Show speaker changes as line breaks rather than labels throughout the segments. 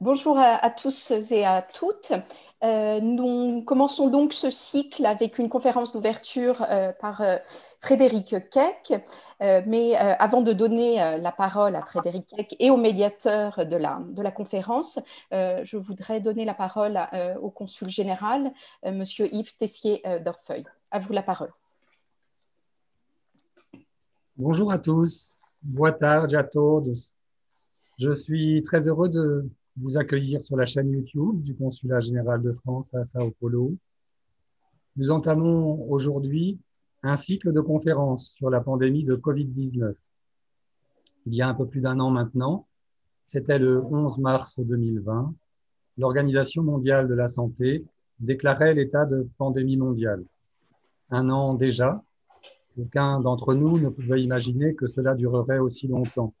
Bonjour à, tous et à toutes. Euh, nous commençons donc ce cycle avec une conférence d'ouverture euh, par euh, Frédéric Keck. mais avant de donner la parole à Frédéric Keck et au médiateur de la, de la conférence, je voudrais donner la parole au consul général, Monsieur Yves Tessier-Dorfeuil. À vous la parole.
Bonjour à tous. Boa tarde à Je suis très heureux de vous accueillir sur la chaîne YouTube du Consulat général de France à Sao Paulo. Nous entamons aujourd'hui un cycle de conférences sur la pandémie de Covid-19. Il y a un peu plus d'un an maintenant, c'était le 11 mars 2020, l'Organisation mondiale de la santé déclarait l'état de pandémie mondiale. Un an déjà, aucun d'entre nous ne pouvait imaginer que cela durerait aussi longtemps.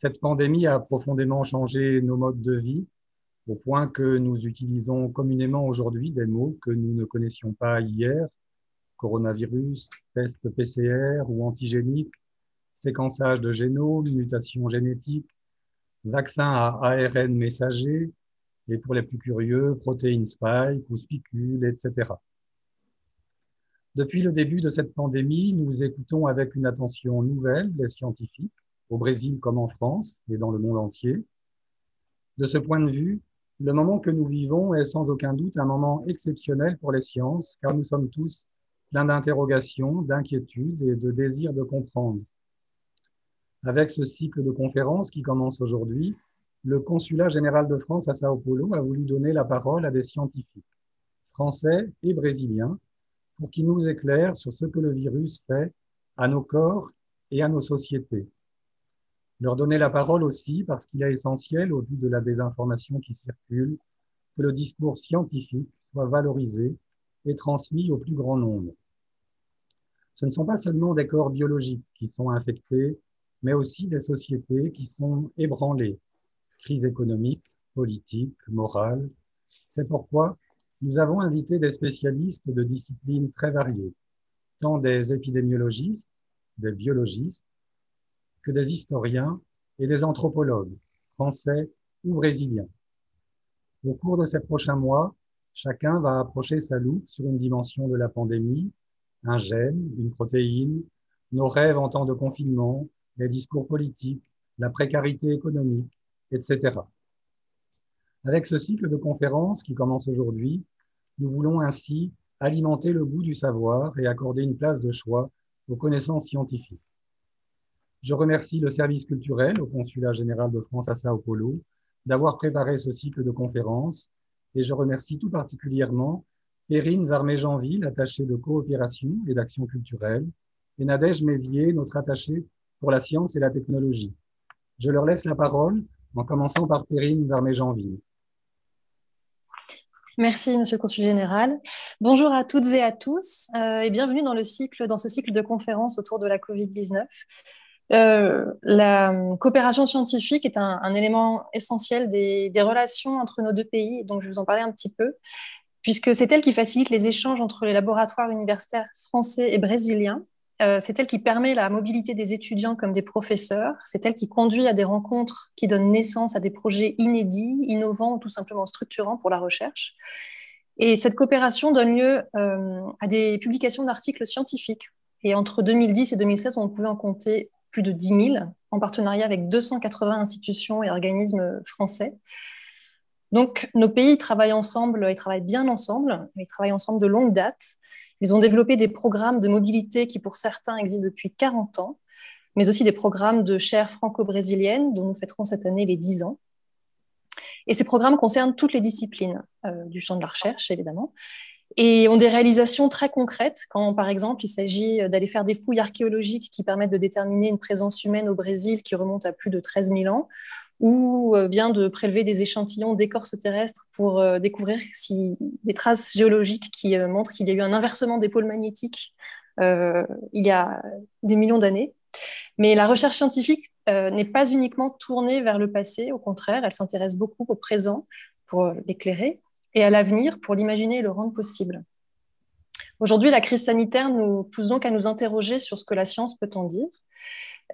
Cette pandémie a profondément changé nos modes de vie au point que nous utilisons communément aujourd'hui des mots que nous ne connaissions pas hier, coronavirus, test PCR ou antigénique, séquençage de génome, mutation génétique, vaccin à ARN messager, et pour les plus curieux, protéines spike ou spicule, etc. Depuis le début de cette pandémie, nous écoutons avec une attention nouvelle les scientifiques au Brésil comme en France et dans le monde entier. De ce point de vue, le moment que nous vivons est sans aucun doute un moment exceptionnel pour les sciences, car nous sommes tous pleins d'interrogations, d'inquiétudes et de désirs de comprendre. Avec ce cycle de conférences qui commence aujourd'hui, le Consulat général de France à Sao Paulo a voulu donner la parole à des scientifiques, français et brésiliens, pour qu'ils nous éclairent sur ce que le virus fait à nos corps et à nos sociétés leur donner la parole aussi parce qu'il est essentiel, au vu de la désinformation qui circule, que le discours scientifique soit valorisé et transmis au plus grand nombre. Ce ne sont pas seulement des corps biologiques qui sont infectés, mais aussi des sociétés qui sont ébranlées, crise économique, politique, morale. C'est pourquoi nous avons invité des spécialistes de disciplines très variées, tant des épidémiologistes, des biologistes, des historiens et des anthropologues français ou brésiliens. Au cours de ces prochains mois, chacun va approcher sa loupe sur une dimension de la pandémie, un gène, une protéine, nos rêves en temps de confinement, les discours politiques, la précarité économique, etc. Avec ce cycle de conférences qui commence aujourd'hui, nous voulons ainsi alimenter le goût du savoir et accorder une place de choix aux connaissances scientifiques. Je remercie le service culturel au Consulat général de France à Sao Paulo d'avoir préparé ce cycle de conférences et je remercie tout particulièrement Perrine Varmé-Janville, attachée de coopération et d'action culturelle, et Nadège Mézier, notre attachée pour la science et la technologie. Je leur laisse la parole en commençant par Perrine Varmé-Janville.
Merci, Monsieur le Consul Général. Bonjour à toutes et à tous euh, et bienvenue dans, le cycle, dans ce cycle de conférences autour de la COVID-19. Euh, la hum, coopération scientifique est un, élément essentiel des, relations entre nos deux pays, donc je vais vous en parler un petit peu, puisque c'est elle qui facilite les échanges entre les laboratoires universitaires français et brésiliens. Euh, c'est elle qui permet la mobilité des étudiants comme des professeurs. C'est elle qui conduit à des rencontres qui donnent naissance à des projets inédits, innovants ou tout simplement structurants pour la recherche. Et cette coopération donne lieu euh, à des publications d'articles scientifiques. Et entre 2010 et 2016, on pouvait en compter plus de 10 000, en partenariat avec 280 institutions et organismes français. Donc, nos pays travaillent ensemble, ils travaillent bien ensemble, ils travaillent ensemble de longue date. Ils ont développé des programmes de mobilité qui, pour certains, existent depuis 40 ans, mais aussi des programmes de chaire franco-brésilienne, dont nous fêterons cette année les 10 ans. Et ces programmes concernent toutes les disciplines euh, du champ de la recherche, évidemment, et ont des réalisations très concrètes quand, par exemple, il s'agit euh, d'aller faire des fouilles archéologiques qui permettent de déterminer une présence humaine au Brésil qui remonte à plus de 13 000 ans, ou euh, bien de prélever des échantillons d'écorce terrestre pour euh, découvrir si, des traces géologiques qui montrent qu'il y a eu un inversement des pôles magnétiques il y a des millions d'années. Mais la recherche scientifique n'est pas uniquement tournée vers le passé, au contraire, elle s'intéresse beaucoup au présent pour l'éclairer, et à l'avenir pour l'imaginer et le rendre possible. Aujourd'hui, la crise sanitaire nous pousse donc à nous interroger sur ce que la science peut en dire.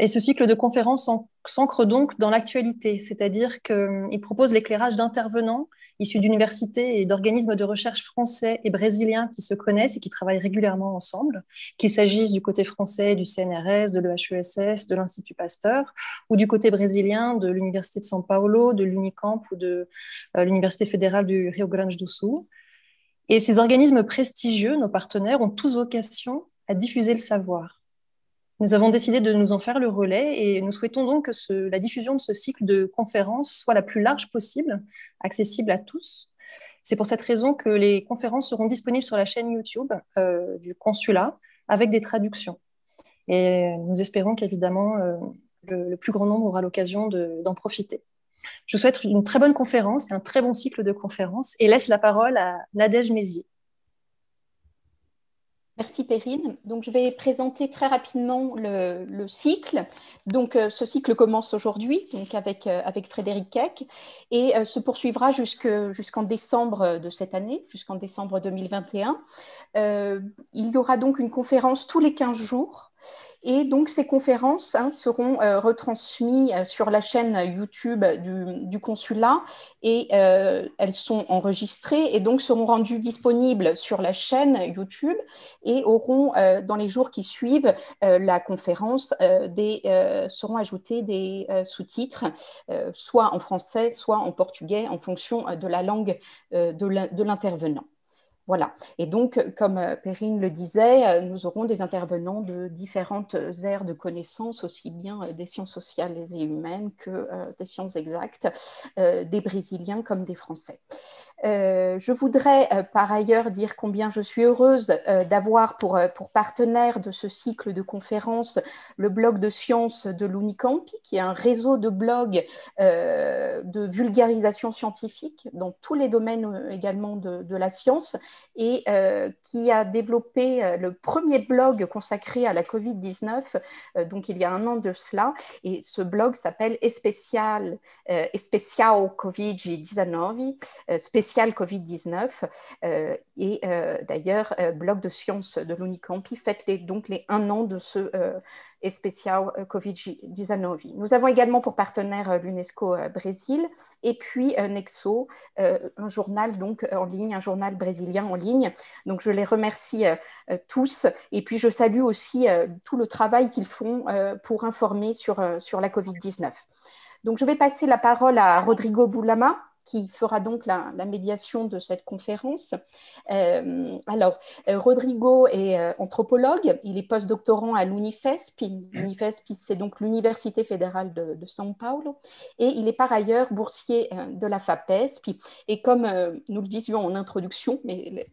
Et ce cycle de conférences s'ancre donc dans l'actualité, c'est-à-dire qu'il euh, propose l'éclairage d'intervenants issus d'universités et d'organismes de recherche français et brésiliens qui se connaissent et qui travaillent régulièrement ensemble, qu'il s'agisse du côté français du CNRS, de l'EHESS, de l'Institut Pasteur, ou du côté brésilien de l'Université de São Paulo, de l'UNICAMP ou de euh, l'Université fédérale du Rio Grande do Sul. Et ces organismes prestigieux, nos partenaires, ont tous vocation à diffuser le savoir, nous avons décidé de nous en faire le relais et nous souhaitons donc que la diffusion de ce cycle de conférences soit la plus large possible, accessible à tous. C'est pour cette raison que les conférences seront disponibles sur la chaîne YouTube euh, du consulat avec des traductions. Et nous espérons qu'évidemment euh, le, plus grand nombre aura l'occasion d'en profiter. Je vous souhaite une très bonne conférence et un très bon cycle de conférences et laisse la parole à Nadège Mézier. Merci Perrine. Donc, je vais présenter très rapidement le, cycle.
Donc, euh, ce cycle commence aujourd'hui donc avec, euh, avec Frédéric Keck et euh, se poursuivra jusqu'en décembre de cette année, jusqu'en décembre 2021. il y aura donc une conférence tous les 15 jours et donc, ces conférences hein, seront euh, retransmises euh, sur la chaîne YouTube du, consulat et euh, elles sont enregistrées et donc seront rendues disponibles sur la chaîne YouTube et auront, dans les jours qui suivent la conférence, seront ajoutés des sous-titres, soit en français, soit en portugais, en fonction de la langue de l'intervenant. Voilà. Et donc, comme euh, Perrine le disait, euh, nous aurons des intervenants de différentes euh, aires de connaissances, aussi bien des sciences sociales et humaines que des sciences exactes, des Brésiliens comme des Français. je voudrais par ailleurs dire combien je suis heureuse d'avoir pour, partenaire de ce cycle de conférences le blog de sciences de l'UNICAMPI, qui est un réseau de blogs de vulgarisation scientifique dans tous les domaines également de la science et euh, qui a développé euh, le premier blog consacré à la Covid-19, euh, donc il y a un an de cela. Et ce blog s'appelle Especial, Especial Covid-19, Spécial Covid-19. et d'ailleurs, blog de science de l'Unicamp, qui les, donc les un an de ce spécial euh, COVID-19. Nous avons également pour partenaire euh, l'UNESCO euh, Brésil et puis Nexo, un journal donc en ligne, un journal brésilien en ligne. Donc je les remercie tous et puis je salue aussi tout le travail qu'ils font pour informer sur, sur la COVID-19. Donc je vais passer la parole à Rodrigo Boulama qui fera donc la, médiation de cette conférence. Euh, alors, euh, Rodrigo est euh, anthropologue, il est postdoctorant à l'UNIFESP. Mm. L'UNIFESP, c'est donc l'Université fédérale de, São Paulo, et il est par ailleurs boursier de la FAPESP. Et comme nous le disions en introduction, mais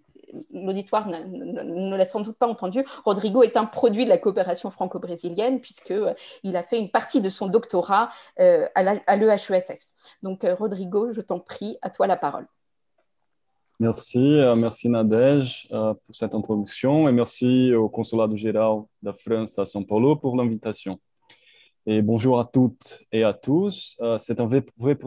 l'auditoire ne l'a sans doute pas entendu, Rodrigo est un produit de la coopération franco-brésilienne puisqu'il euh, a fait une partie de son doctorat euh, à l'EHESS. Donc euh, Rodrigo, je t'en prie, à toi la parole.
Merci, merci Nadège pour cette introduction et merci au Consulat général de la France à São Paulo pour l'invitation. Et bonjour à toutes et à tous. C'est un vrai,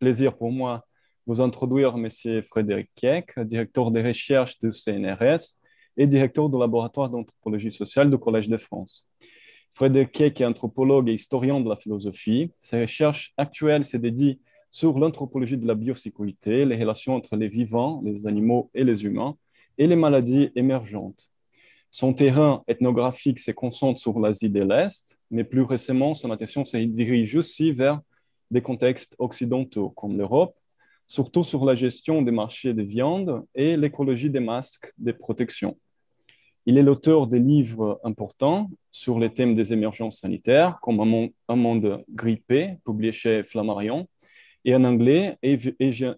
plaisir pour moi vous introduire M. Frédéric Keck, directeur des recherches du CNRS et directeur du laboratoire d'anthropologie sociale du Collège de France. Frédéric Keck est anthropologue et historien de la philosophie. Ses recherches actuelles se dédient sur l'anthropologie de la biosécurité, les relations entre les vivants, les animaux et les humains, et les maladies émergentes. Son terrain ethnographique se concentre sur l'Asie de l'Est, mais plus récemment, son attention se dirige aussi vers des contextes occidentaux comme l'Europe, surtout sur la gestion des marchés de viande et l'écologie des masques des protections. Il est l'auteur des livres importants sur les thèmes des émergences sanitaires, comme Un monde grippé, publié chez Flammarion, et en anglais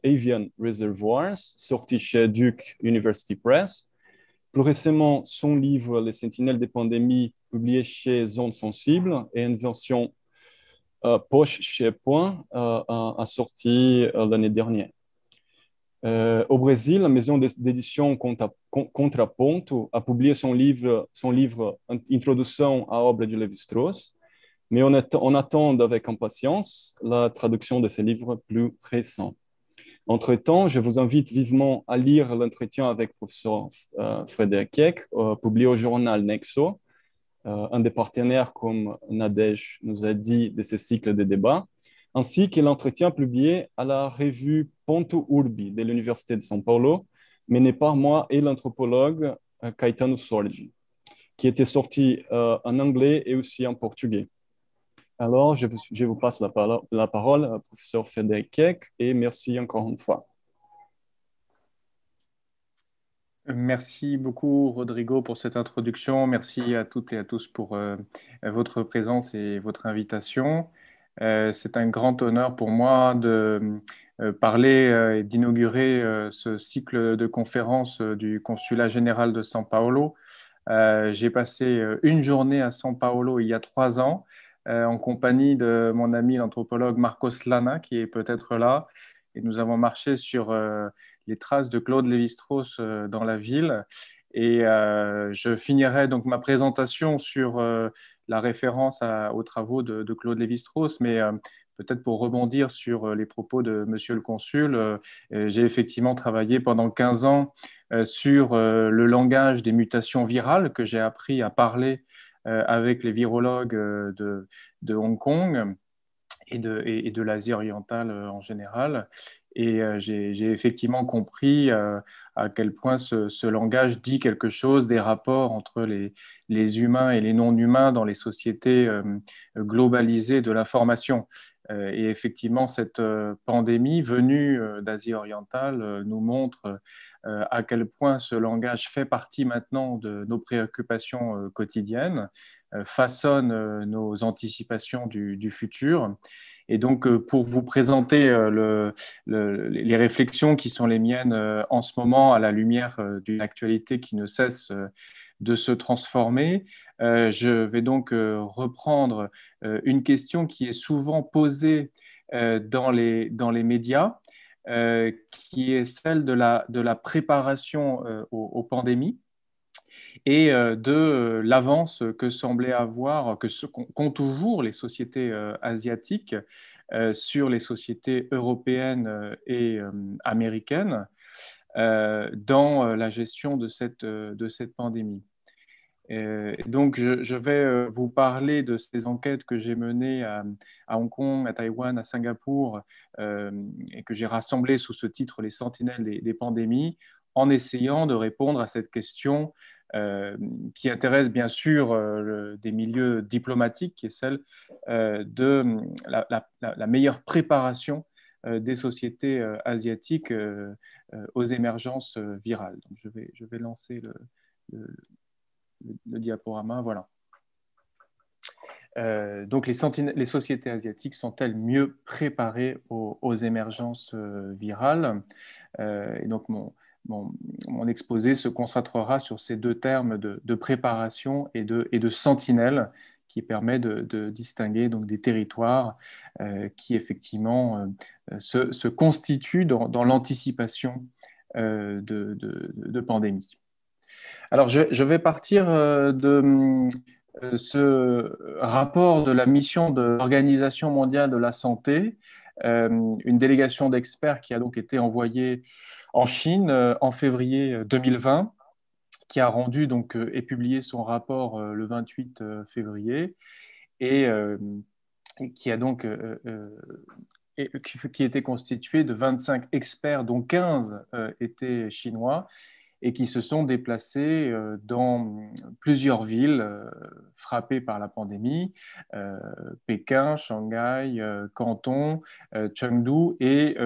Avian, Reservoirs, sorti chez Duke University Press. Plus récemment, son livre Les Sentinelles des pandémies, publié chez Zones Sensible, et une version euh, poche chez Point euh, a, sorti euh, l'année dernière. au Brésil, la maison d'édition Contraponto a publié son livre, son livre Introduction à l'œuvre de Lévi-Strauss, mais on, attend, on attend avec impatience la traduction de ce livres plus récents. Entre-temps, je vous invite vivement à lire l'entretien avec le professeur Frédéric Keck, publié au journal Nexo, euh, un des partenaires comme Nadej nous a dit de ce cycle de débats, ainsi que l'entretien publié à la revue Ponto Urbi de l'Université de São Paulo, mené par moi et l'anthropologue euh, Caetano Sorgi, qui était sorti euh, en anglais et aussi en portugais. Alors, je vous, passe la, la parole, à professeur Keck, et
merci encore une fois. Merci beaucoup Rodrigo pour cette introduction. Merci à toutes et à tous pour euh, votre présence et votre invitation. Euh, c'est un grand honneur pour moi de euh, parler et d'inaugurer ce cycle de conférences du Consulat général de São Paulo. J'ai passé une journée à São Paulo il y a trois ans en compagnie de mon ami l'anthropologue Marcos Lana qui est peut-être là et nous avons marché sur les traces de Claude Lévi-Strauss euh, dans la ville. Et euh, je finirai donc ma présentation sur euh, la référence aux travaux de, Claude Lévi-Strauss, mais peut-être pour rebondir sur les propos de Monsieur le Consul, j'ai effectivement travaillé pendant 15 ans sur le langage des mutations virales que j'ai appris à parler avec les virologues de, Hong Kong et de l'Asie orientale en général. Et euh, j'ai effectivement compris euh, à quel point ce, langage dit quelque chose des rapports entre les, humains et les non-humains dans les sociétés euh, globalisées de l'information. et effectivement, cette pandémie venue d'Asie orientale nous montre à quel point ce langage fait partie maintenant de nos préoccupations quotidiennes, façonne nos anticipations du futur. Et donc, euh, pour vous présenter euh, les réflexions qui sont les miennes euh, en ce moment à la lumière d'une actualité qui ne cesse de se transformer, je vais donc reprendre une question qui est souvent posée dans les, dans les médias, qui est celle de la, de la préparation aux pandémies et euh, de euh, l'avance que semblaient avoir, que qu'ont toujours les sociétés euh, asiatiques sur les sociétés européennes et américaines dans la gestion de cette, de cette pandémie. donc, je, vais vous parler de ces enquêtes que j'ai menées à, Hong Kong, à Taïwan, à Singapour, et que j'ai rassemblées sous ce titre Les Sentinelles des, pandémies, en essayant de répondre à cette question euh, qui intéresse bien sûr euh, des milieux diplomatiques, qui est celle euh, de mm, la, meilleure préparation des sociétés asiatiques aux émergences virales. Donc, je, vais, je vais lancer le, diaporama. Voilà. donc les, les, sociétés asiatiques sont-elles mieux préparées aux, émergences virales Et donc mon, mon exposé se concentrera sur ces deux termes de, préparation et de, sentinelle qui permet de, distinguer donc des territoires euh, qui effectivement euh, se, constituent dans, l'anticipation euh, de, pandémie. Alors je, je vais partir de ce rapport de la mission de l'Organisation mondiale de la santé euh, une délégation d'experts qui a donc été envoyée en Chine euh, en février 2020 euh, qui a rendu et publié son rapport le 28 février et, qui a donc était constitué de 25 experts, dont 15 étaient chinois, et qui se sont déplacés euh, dans plusieurs villes euh, frappées par la pandémie, euh, Pékin, Shanghai, Canton, Chengdu, et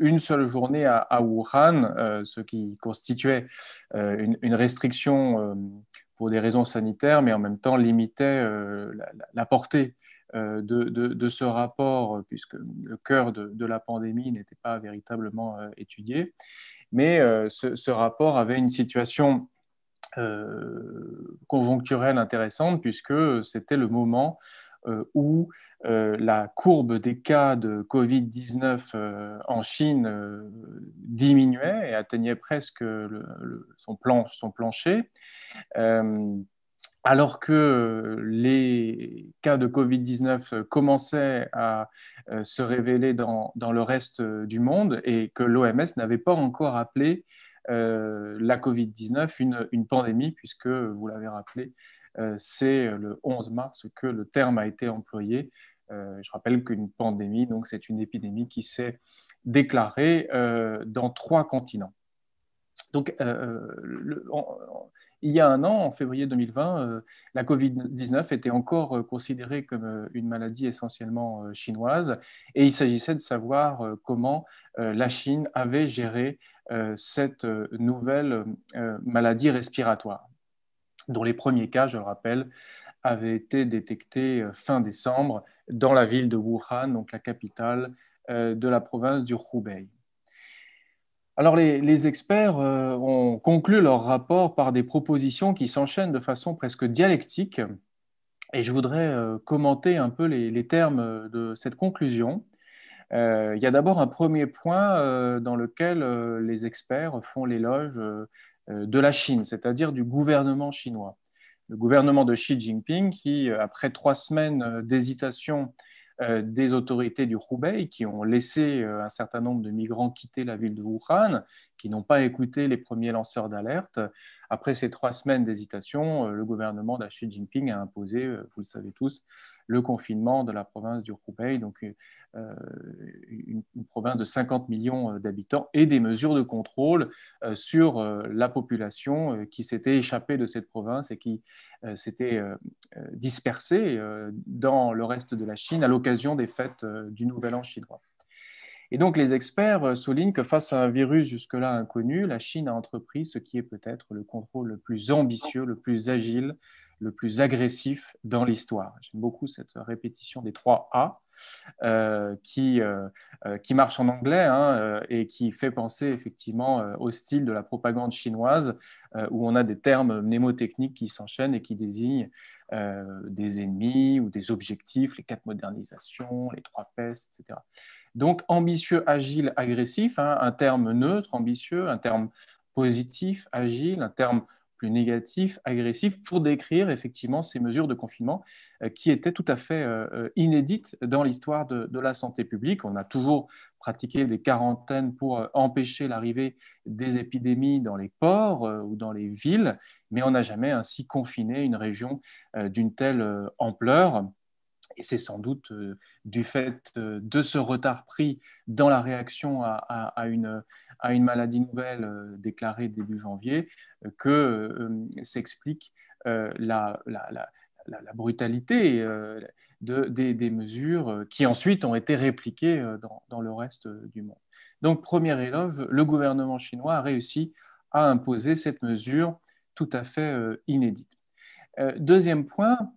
une seule journée à, Wuhan, ce qui constituait une, restriction pour des raisons sanitaires, mais en même temps limitait la, portée euh, de, de, ce rapport, euh, puisque le cœur de, la pandémie n'était pas véritablement euh, étudié. Mais ce, rapport avait une situation conjoncturelle intéressante, puisque c'était le moment où la courbe des cas de Covid-19 en Chine diminuait et atteignait presque son, planche, son, plancher alors que euh, les cas de Covid-19 euh, commençaient à euh, se révéler dans, dans, le reste du monde et que l'OMS n'avait pas encore appelé la Covid-19 une, une, pandémie, puisque, vous l'avez rappelé, c'est le 11 mars que le terme a été employé. je rappelle qu'une pandémie, donc, c'est une épidémie qui s'est déclarée dans trois continents. Donc, il y a un an, en février 2020, euh, la Covid-19 était encore euh, considérée comme euh, une maladie essentiellement chinoise et il s'agissait de savoir comment la Chine avait géré cette nouvelle maladie respiratoire, dont les premiers cas, je le rappelle, avaient été détectés fin décembre dans la ville de Wuhan, donc la capitale de la province du Hubei. Alors les, experts euh, ont conclu leur rapport par des propositions qui s'enchaînent de façon presque dialectique et je voudrais euh, commenter un peu les, termes euh, de cette conclusion. il y a d'abord un premier point dans lequel les experts font l'éloge de la Chine, c'est-à-dire du gouvernement chinois. Le gouvernement de Xi Jinping qui, après trois semaines d'hésitation euh, des autorités du Hubei qui ont laissé euh, un certain nombre de migrants quitter la ville de Wuhan, qui n'ont pas écouté les premiers lanceurs d'alerte. Après ces trois semaines d'hésitation, euh, le gouvernement de Xi Jinping a imposé, vous le savez tous, le confinement de la province du Hubei, donc euh, euh, une, province de 50 millions euh, d'habitants, et des mesures de contrôle sur la population qui s'était échappée de cette province et qui s'était dispersée dans le reste de la Chine à l'occasion des fêtes du Nouvel An chinois. Et donc les experts soulignent que face à un virus jusque-là inconnu, la Chine a entrepris ce qui est peut-être le contrôle le plus ambitieux, le plus agile, le plus agressif dans l'histoire. J'aime beaucoup cette répétition des trois A euh, qui, euh, euh, qui marche en anglais hein, et qui fait penser effectivement au style de la propagande chinoise où on a des termes mnémotechniques qui s'enchaînent et qui désignent des ennemis ou des objectifs, les quatre modernisations, les trois pestes, etc. Donc ambitieux, agile, agressif, hein, un terme neutre, ambitieux, un terme positif, agile, un terme plus négatif, agressif, pour décrire effectivement ces mesures de confinement euh, qui étaient tout à fait euh, euh, inédites dans l'histoire de, de, la santé publique. On a toujours pratiqué des quarantaines pour empêcher l'arrivée des épidémies dans les ports ou dans les villes, mais on n'a jamais ainsi confiné une région d'une telle ampleur. Et c'est sans doute euh, du fait euh, de ce retard pris dans la réaction à, une, maladie nouvelle euh, déclarée début janvier que s'explique la, brutalité des, mesures qui ensuite ont été répliquées dans, dans, le reste du monde. Donc, premier éloge, le gouvernement chinois a réussi à imposer cette mesure tout à fait inédite. deuxième point,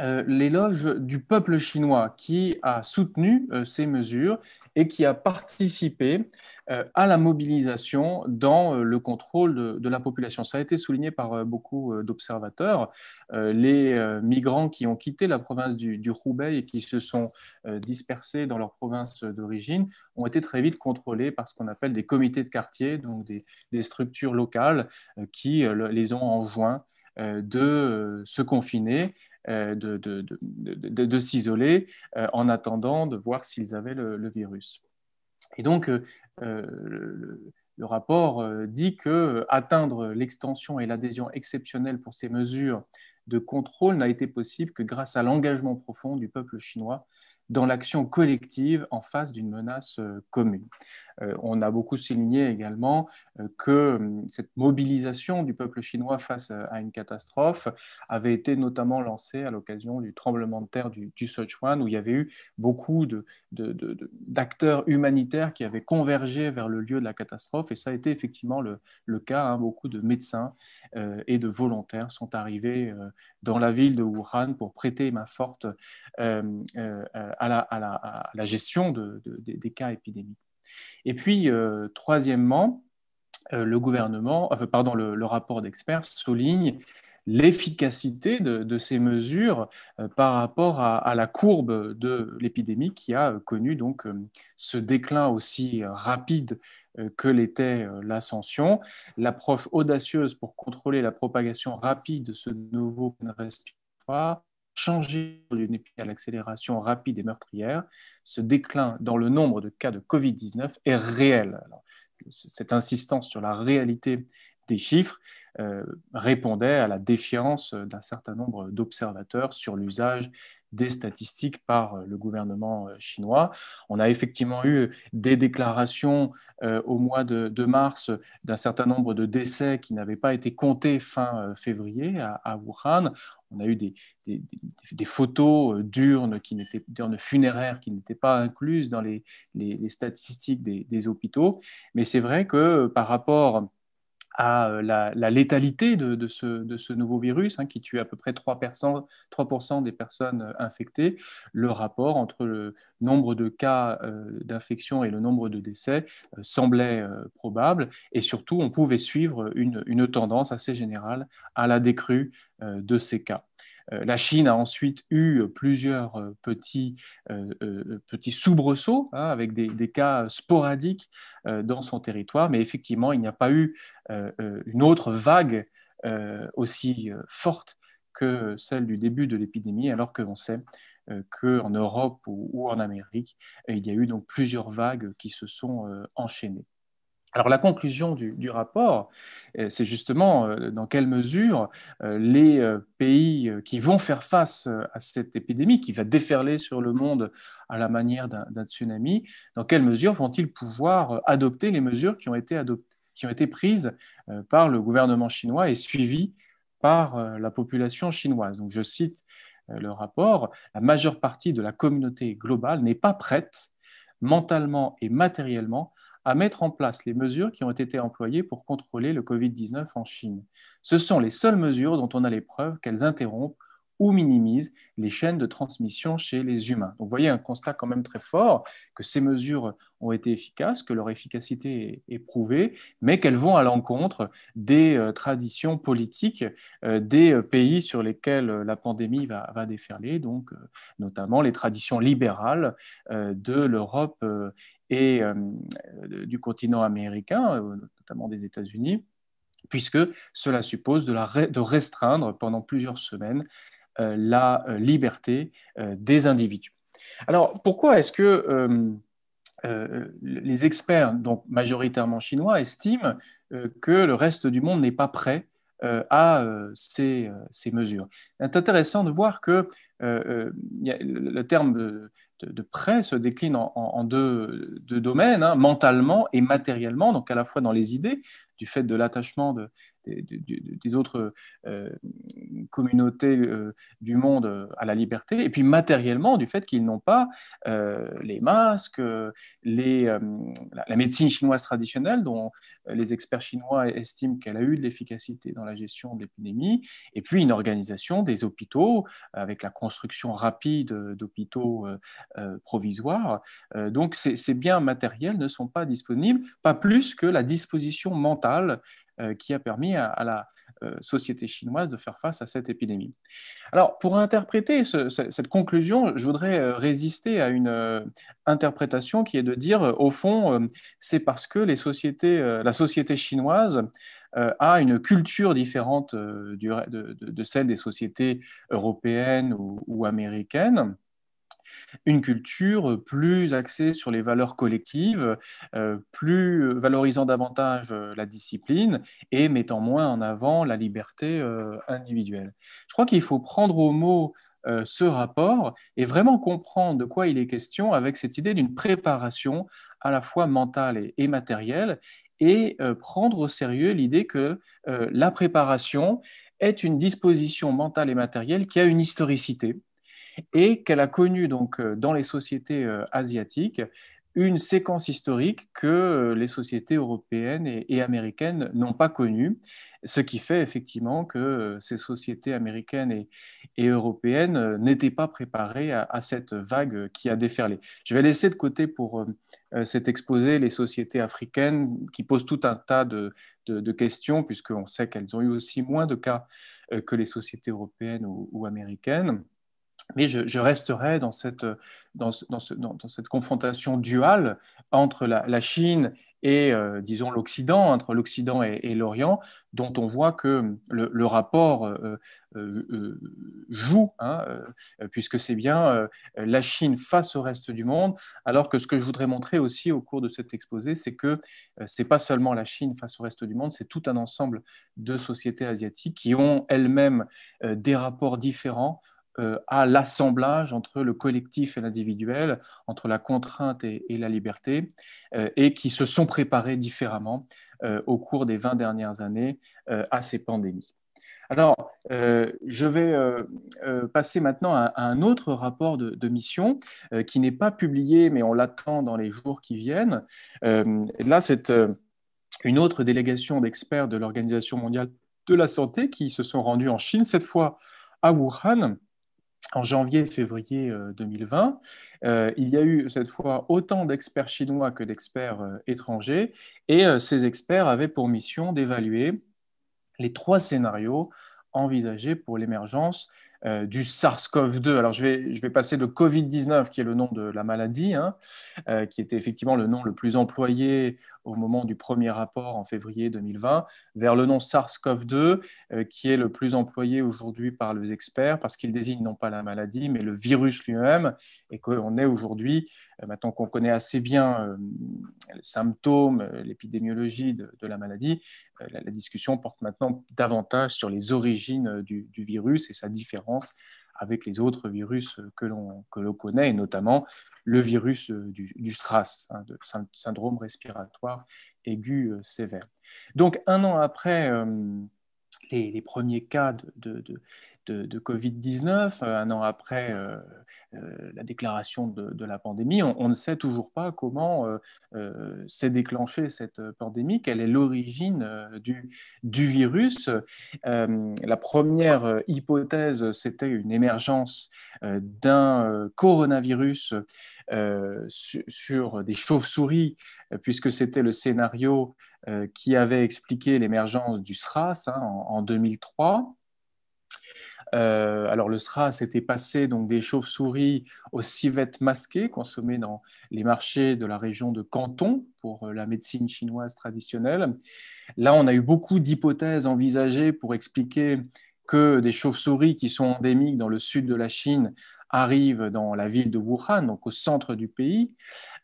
euh, l'éloge du peuple chinois qui a soutenu euh, ces mesures et qui a participé euh, à la mobilisation dans le contrôle de, la population. Ça a été souligné par beaucoup d'observateurs. les migrants qui ont quitté la province du, du Hubei et qui se sont dispersés dans leur province d'origine ont été très vite contrôlés par ce qu'on appelle des comités de quartier, donc des, des structures locales qui les ont enjoints de se confiner euh, de, de, s'isoler euh, en attendant de voir s'ils avaient le, virus. Et donc, euh, le, le, rapport dit que atteindre l'extension et l'adhésion exceptionnelle pour ces mesures de contrôle n'a été possible que grâce à l'engagement profond du peuple chinois dans l'action collective en face d'une menace commune. Euh, on a beaucoup souligné également euh, que hum, cette mobilisation du peuple chinois face euh, à une catastrophe avait été notamment lancée à l'occasion du tremblement de terre du, Sichuan, où il y avait eu beaucoup d'acteurs humanitaires qui avaient convergé vers le lieu de la catastrophe, et ça a été effectivement le, cas. Hein. beaucoup de médecins et de volontaires sont arrivés dans la ville de Wuhan pour prêter main forte à, la, gestion des cas épidémiques. Et puis, euh, troisièmement, euh, le gouvernement, pardon, le, rapport d'experts souligne l'efficacité de, ces mesures euh, par rapport à, la courbe de l'épidémie qui a connu donc ce déclin aussi rapide que l'était l'ascension. L'approche audacieuse pour contrôler la propagation rapide de ce nouveau respiratoire changer d'une à l'accélération rapide et meurtrière, ce déclin dans le nombre de cas de Covid-19 est réel. cette insistance sur la réalité des chiffres euh, répondait à la défiance d'un certain nombre d'observateurs sur l'usage des statistiques par euh, le gouvernement euh, chinois. On a effectivement eu des déclarations euh, au mois de, mars d'un certain nombre de décès qui n'avaient pas été comptés fin février à, Wuhan. On a eu des, photos d'urnes, qui n'étaient, funéraires qui n'étaient pas incluses dans les, statistiques des, hôpitaux. Mais c'est vrai que par rapport à euh, la, létalité de, ce, nouveau virus, hein, qui tue à peu près 3%, des personnes euh, infectées, le rapport entre le nombre de cas euh, d'infection et le nombre de décès semblait probable. Et surtout, on pouvait suivre une, tendance assez générale à la décrue de ces cas. Euh, la Chine a ensuite eu euh, plusieurs euh, petits, soubresauts hein, avec des, des, cas sporadiques dans son territoire, mais effectivement, il n'y a pas eu une autre vague aussi forte que celle du début de l'épidémie, alors que l'on sait qu'en Europe ou, en Amérique, il y a eu donc plusieurs vagues qui se sont enchaînées. Alors la conclusion du, rapport, euh, c'est justement euh, dans quelle mesure euh, les pays qui vont faire face à cette épidémie qui va déferler sur le monde à la manière d'un tsunami, dans quelle mesure vont-ils pouvoir adopter les mesures qui ont été, qui ont été prises par le gouvernement chinois et suivies par la population chinoise. Donc je cite le rapport, la majeure partie de la communauté globale n'est pas prête mentalement et matériellement à mettre en place les mesures qui ont été employées pour contrôler le Covid-19 en Chine. Ce sont les seules mesures dont on a les preuves qu'elles interrompent ou minimisent les chaînes de transmission chez les humains. Donc vous voyez un constat quand même très fort que ces mesures ont été efficaces, que leur efficacité est prouvée, mais qu'elles vont à l'encontre des euh, traditions politiques euh, des euh, pays sur lesquels la pandémie va, va déferler, donc notamment les traditions libérales de l'Europe et euh, euh, du continent américain, euh, notamment des États-Unis, puisque cela suppose de, restreindre pendant plusieurs semaines la liberté des individus. Alors pourquoi est-ce que les experts, donc majoritairement chinois, estiment que le reste du monde n'est pas prêt à ces, mesures C'est intéressant de voir que le terme de, près se décline en, deux, domaines, hein, mentalement et matériellement, donc à la fois dans les idées, du fait de l'attachement de, des autres euh, communautés euh, du monde euh, à la liberté, et puis matériellement du fait qu'ils n'ont pas les masques, les, la, la, médecine chinoise traditionnelle dont les experts chinois estiment qu'elle a eu de l'efficacité dans la gestion de l'épidémie, et puis une organisation des hôpitaux avec la construction rapide d'hôpitaux provisoires. donc ces biens matériels ne sont pas disponibles, pas plus que la disposition mentale euh, qui a permis à, la euh, société chinoise de faire face à cette épidémie. Alors, pour interpréter cette conclusion, je voudrais euh, résister à une interprétation qui est de dire, au fond, c'est parce que la société chinoise a une culture différente de, celle des sociétés européennes ou américaines une culture euh, plus axée sur les valeurs collectives, euh, plus euh, valorisant davantage la discipline et mettant moins en avant la liberté individuelle. Je crois qu'il faut prendre au mot ce rapport et vraiment comprendre de quoi il est question avec cette idée d'une préparation à la fois mentale et, matérielle et prendre au sérieux l'idée que la préparation est une disposition mentale et matérielle qui a une historicité, et qu'elle a connu donc euh, dans les sociétés euh, asiatiques une séquence historique que euh, les sociétés européennes et, américaines n'ont pas connue, ce qui fait effectivement que ces sociétés américaines et, européennes n'étaient pas préparées à, cette vague qui a déferlé. Je vais laisser de côté pour cet exposé les sociétés africaines qui posent tout un tas de, questions, puisqu'on sait qu'elles ont eu aussi moins de cas que les sociétés européennes ou américaines mais je, resterai dans cette, euh, dans, cette confrontation duale entre la, Chine et, euh, disons, l'Occident, entre l'Occident et, l'Orient, dont on voit que le, rapport euh, joue, hein, puisque c'est bien la Chine face au reste du monde, alors que ce que je voudrais montrer aussi au cours de cet exposé, c'est que ce n'est pas seulement la Chine face au reste du monde, c'est tout un ensemble de sociétés asiatiques qui ont elles-mêmes des rapports différents euh, à l'assemblage entre le collectif et l'individuel, entre la contrainte et, la liberté, euh, et qui se sont préparés différemment euh, au cours des 20 dernières années à ces pandémies. Alors, je vais passer maintenant à, un autre rapport de, de mission qui n'est pas publié, mais on l'attend dans les jours qui viennent. là, c'est une autre délégation d'experts de l'Organisation mondiale de la santé qui se sont rendus en Chine, cette fois à Wuhan, en janvier février 2020. Euh, euh, il y a eu cette fois autant d'experts chinois que d'experts euh, étrangers, et ces experts avaient pour mission d'évaluer les trois scénarios envisagé pour l'émergence euh, du SARS-CoV-2. Alors, je vais, passer de Covid-19, qui est le nom de la maladie, hein, euh, qui était effectivement le nom le plus employé au moment du premier rapport en février 2020, vers le nom SARS-CoV-2, euh, qui est le plus employé aujourd'hui par les experts, parce qu'il désigne non pas la maladie, mais le virus lui-même, et qu'on est aujourd'hui, maintenant qu'on connaît assez bien les symptômes, l'épidémiologie de, la maladie, euh, la, discussion porte maintenant davantage sur les origines euh, du, virus et sa différence avec les autres virus euh, que l'on connaît, et notamment le virus du, SRAS, hein, syndrome respiratoire aigu sévère. Donc un an après les, premiers cas de, de, Covid-19, euh, un an après euh, euh, la déclaration de, la pandémie. On, ne sait toujours pas comment s'est déclenchée cette pandémie, quelle est l'origine du, virus. la première hypothèse, c'était une émergence d'un coronavirus sur des chauves-souris, puisque c'était le scénario qui avait expliqué l'émergence du SRAS hein, en 2003. Euh, alors le SRA s'était passé donc des chauves-souris aux civettes masquées consommées dans les marchés de la région de Canton pour euh, la médecine chinoise traditionnelle. Là, on a eu beaucoup d'hypothèses envisagées pour expliquer que des chauves-souris qui sont endémiques dans le sud de la Chine arrivent dans la ville de Wuhan, donc au centre du pays.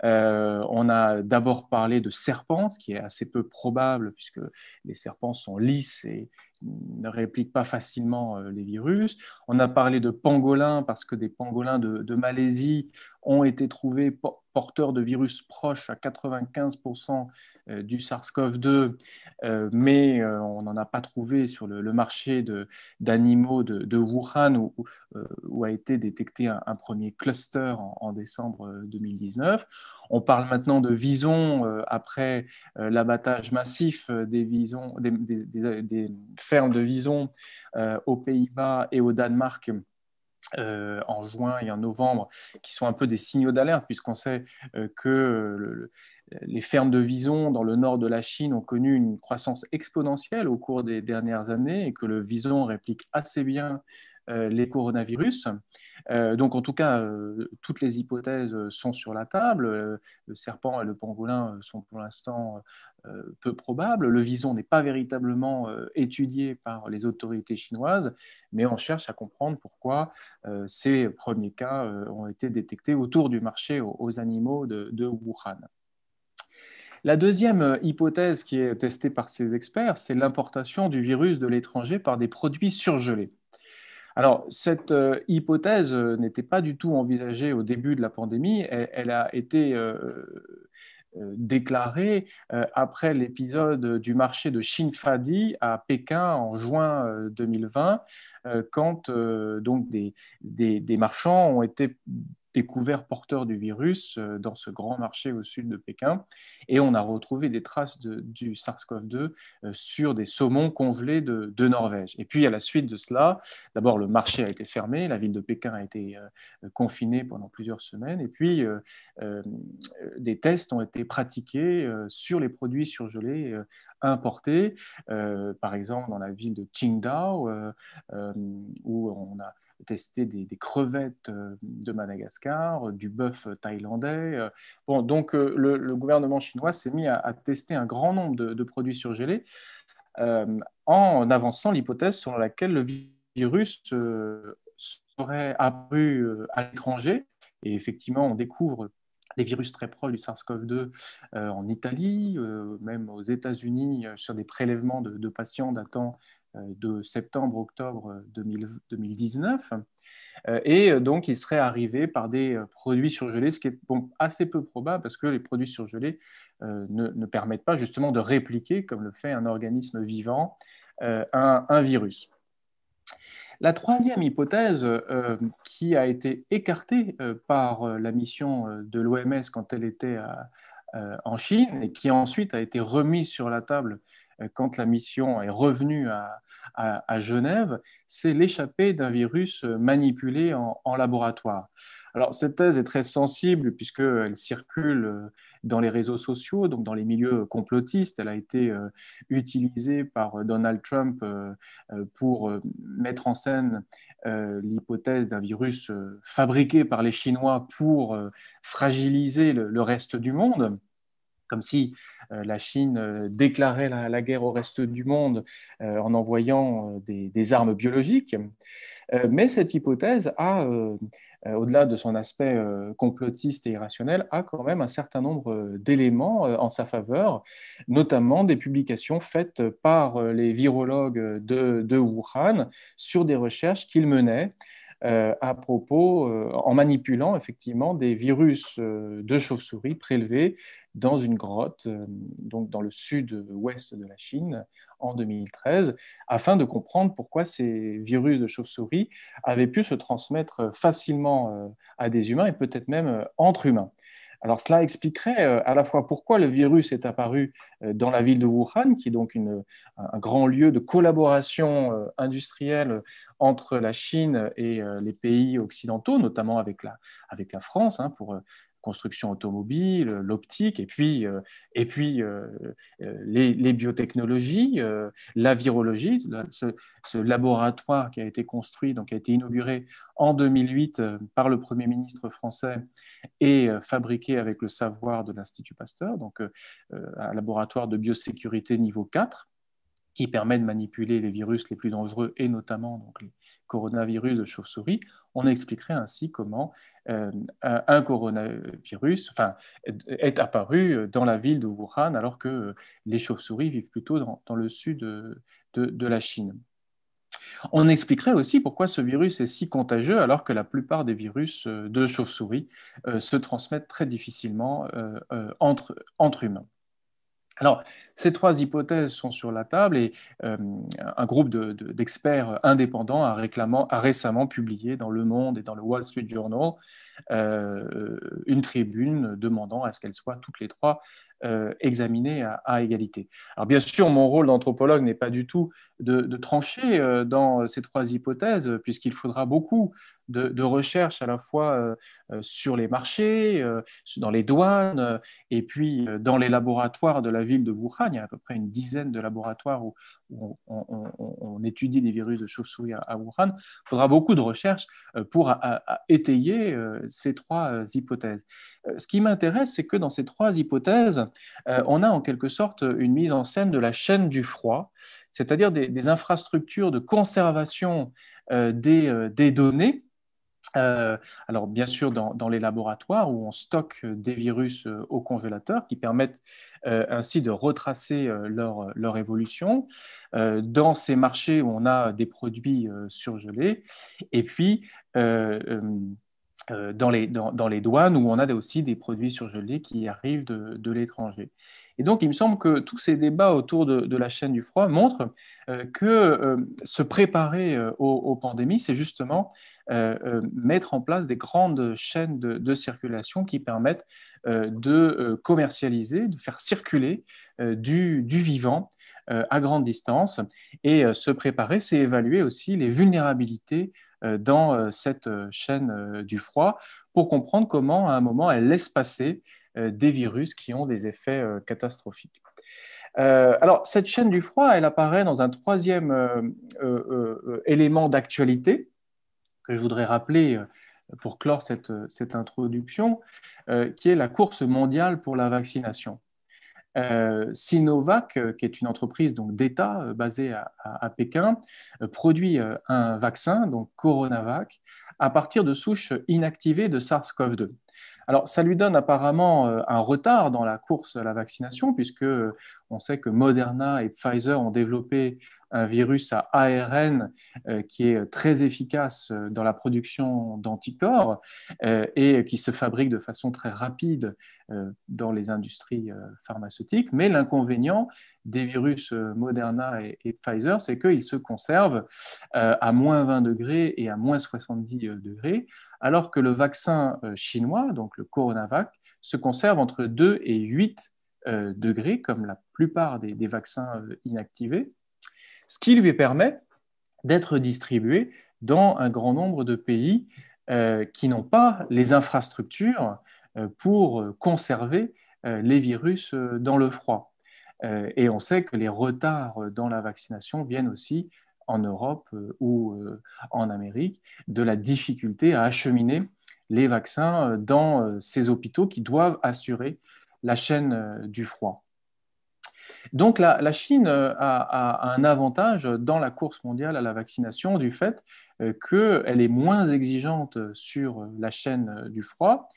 Euh, on a d'abord parlé de serpents, ce qui est assez peu probable puisque les serpents sont lisses et, ne répliquent pas facilement euh, les virus. On a parlé de pangolins parce que des pangolins de, de Malaisie ont été trouvés porteurs de virus proches à 95% euh, du SARS-CoV-2, euh, mais euh, on n'en a pas trouvé sur le, marché d'animaux de, Wuhan où, a été détecté un, premier cluster en, décembre 2019. On parle maintenant de visons après l'abattage massif des, des, fermes de visons aux Pays-Bas et au Danemark. Euh, en juin et en novembre, qui sont un peu des signaux d'alerte, puisqu'on sait euh, que euh, les fermes de vison dans le nord de la Chine ont connu une croissance exponentielle au cours des dernières années et que le vison réplique assez bien euh, les coronavirus. Euh, donc en tout cas, euh, toutes les hypothèses sont sur la table. le serpent et le pangolin sont pour l'instant peu probables. Le vison n'est pas véritablement étudié par les autorités chinoises, mais on cherche à comprendre pourquoi ces premiers cas ont été détectés autour du marché aux, animaux de Wuhan. La deuxième hypothèse qui est testée par ces experts, c'est l'importation du virus de l'étranger par des produits surgelés. Alors, cette euh, hypothèse euh, n'était pas du tout envisagée au début de la pandémie. Elle, a été euh, déclarée après l'épisode du marché de Shinfadi à Pékin en juin 2020, quand donc des marchands ont été découvert porteur du virus euh, dans ce grand marché au sud de Pékin. Et on a retrouvé des traces de, du SARS-CoV-2 euh, sur des saumons congelés de, de, Norvège. Et puis, à la suite de cela, d'abord, le marché a été fermé, la ville de Pékin a été euh, confinée pendant plusieurs semaines, et puis des tests ont été pratiqués sur les produits surgelés importés, par exemple dans la ville de Qingdao, où on a tester des, crevettes euh, de Madagascar, euh, du bœuf euh, thaïlandais. Bon, donc le, gouvernement chinois s'est mis à, tester un grand nombre de, produits surgelés en avançant l'hypothèse selon laquelle le virus serait apparu à l'étranger. Et effectivement, on découvre des virus très proches du SARS-CoV-2 en Italie, même aux États-Unis, sur des prélèvements de, de patients datant euh, de septembre-octobre 2019. Euh, euh, et donc, il serait arrivé par des produits surgelés, ce qui est assez peu probable parce que les produits surgelés ne, permettent pas justement de répliquer, comme le fait un organisme vivant, un, virus. La troisième hypothèse qui a été écartée par la mission de l'OMS quand elle était en Chine et qui ensuite a été remise sur la table quand la mission est revenue à, à, Genève, c'est l'échappée d'un virus euh, manipulé en, laboratoire. Alors cette thèse est très sensible puisqu'elle circule euh, dans les réseaux sociaux, donc dans les milieux complotistes. Elle a été euh, utilisée par Donald Trump pour mettre en scène l'hypothèse d'un virus fabriqué par les Chinois pour fragiliser le reste du monde comme si euh, la Chine euh, déclarait la, guerre au reste du monde euh, en envoyant des, armes biologiques. mais cette hypothèse a, au-delà de son aspect complotiste et irrationnel, a quand même un certain nombre d'éléments en sa faveur, notamment des publications faites par les virologues de, Wuhan sur des recherches qu'ils menaient. à propos, en manipulant effectivement des virus de chauve-souris prélevés dans une grotte, euh, donc dans le sud-ouest de la Chine, en 2013, afin de comprendre pourquoi ces virus de chauve-souris avaient pu se transmettre facilement euh, à des humains et peut-être même euh, entre humains. Alors cela expliquerait à la fois pourquoi le virus est apparu dans la ville de Wuhan, qui est donc un grand lieu de collaboration industrielle entre la Chine et les pays occidentaux, notamment avec la, avec la France, hein, pour construction automobile, euh, l'optique, et puis, euh, et puis euh, les, biotechnologies, la virologie, ce, laboratoire qui a été construit, donc qui a été inauguré en 2008 par le Premier ministre français et fabriqué avec le savoir de l'Institut Pasteur, donc un laboratoire de biosécurité niveau 4 qui permet de manipuler les virus les plus dangereux et notamment donc, les, coronavirus de chauve-souris, on expliquerait ainsi comment euh, un coronavirus est apparu dans la ville de Wuhan alors que les chauves-souris vivent plutôt dans, le sud de, la Chine. On expliquerait aussi pourquoi ce virus est si contagieux alors que la plupart des virus euh, de chauve-souris euh, se transmettent très difficilement entre humains. Alors, ces trois hypothèses sont sur la table et euh, un groupe d'experts indépendants a, récemment publié dans Le Monde et dans le Wall Street Journal euh, une tribune demandant à ce qu'elles soient toutes les trois euh, examinées à, égalité. Alors, bien sûr, mon rôle d'anthropologue n'est pas du tout de trancher dans ces trois hypothèses, puisqu'il faudra beaucoup de, recherche à la fois euh, euh, sur les marchés, euh, dans les douanes, et puis dans les laboratoires de la ville de Wuhan. Il y a à peu près une dizaine de laboratoires où, on, étudie des virus de chauve-souris à, Wuhan. Il faudra beaucoup de recherches pour étayer ces trois hypothèses. Ce qui m'intéresse, c'est que dans ces trois hypothèses, on a en quelque sorte une mise en scène de la chaîne du froid, c'est-à-dire des, infrastructures de conservation des données euh, alors, bien sûr, dans, les laboratoires où on stocke euh, des virus euh, au congélateur qui permettent ainsi de retracer leur, évolution, dans ces marchés où on a des produits surgelés, et puis dans les, dans, les, douanes où on a aussi des produits surgelés qui arrivent de, l'étranger. Et donc, il me semble que tous ces débats autour de, la chaîne du froid montrent que se préparer aux pandémies, c'est justement euh, euh, mettre en place des grandes chaînes de, circulation qui permettent euh, de commercialiser, de faire circuler du, vivant à grande distance et se préparer, c'est évaluer aussi les vulnérabilités dans cette chaîne du froid pour comprendre comment à un moment elle laisse passer des virus qui ont des effets catastrophiques. alors cette chaîne du froid, elle apparaît dans un troisième élément d'actualité que je voudrais rappeler euh, pour clore cette, euh, introduction, euh, qui est la course mondiale pour la vaccination. Sinovac, qui est une entreprise d'État basée à, à Pékin, produit un vaccin, donc Coronavac, à partir de souches inactivées de SARS-CoV-2. Alors, ça lui donne apparemment un retard dans la course à la vaccination, puisque on sait que Moderna et Pfizer ont développé un virus à ARN euh, qui est euh, très efficace euh, dans la production d'anticorps et qui se fabrique de façon très rapide dans les industries pharmaceutiques. Mais l'inconvénient des virus Moderna et, Pfizer, c'est qu'ils se conservent à moins 20 degrés et à moins 70 degrés, alors que le vaccin chinois, donc le Coronavac, se conserve entre 2 et 8 degrés, comme la plupart des vaccins inactivés ce qui lui permet d'être distribué dans un grand nombre de pays euh, qui n'ont pas les infrastructures euh, pour conserver euh, les virus dans le froid. et on sait que les retards dans la vaccination viennent aussi en Europe ou en Amérique de la difficulté à acheminer les vaccins dans ces hôpitaux qui doivent assurer la chaîne du froid. Donc la, Chine euh, a, un avantage dans la course mondiale à la vaccination du fait euh, qu'elle est moins exigeante sur la chaîne euh, du froid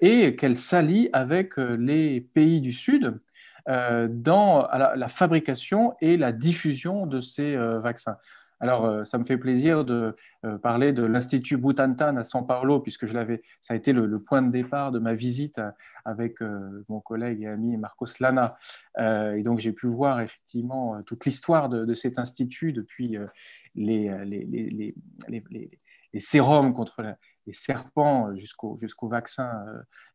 et qu'elle s'allie avec les pays du Sud dans la, fabrication et la diffusion de ces vaccins. Alors, euh, ça me fait plaisir de euh, parler de l'Institut Butantan à São Paulo, puisque je l'avais, ça a été le, point de départ de ma visite euh, avec mon collègue et ami Marcos Lana. et donc, j'ai pu voir effectivement toute l'histoire de, cet institut depuis les, les, sérums contre les serpents jusqu'au jusqu'au vaccin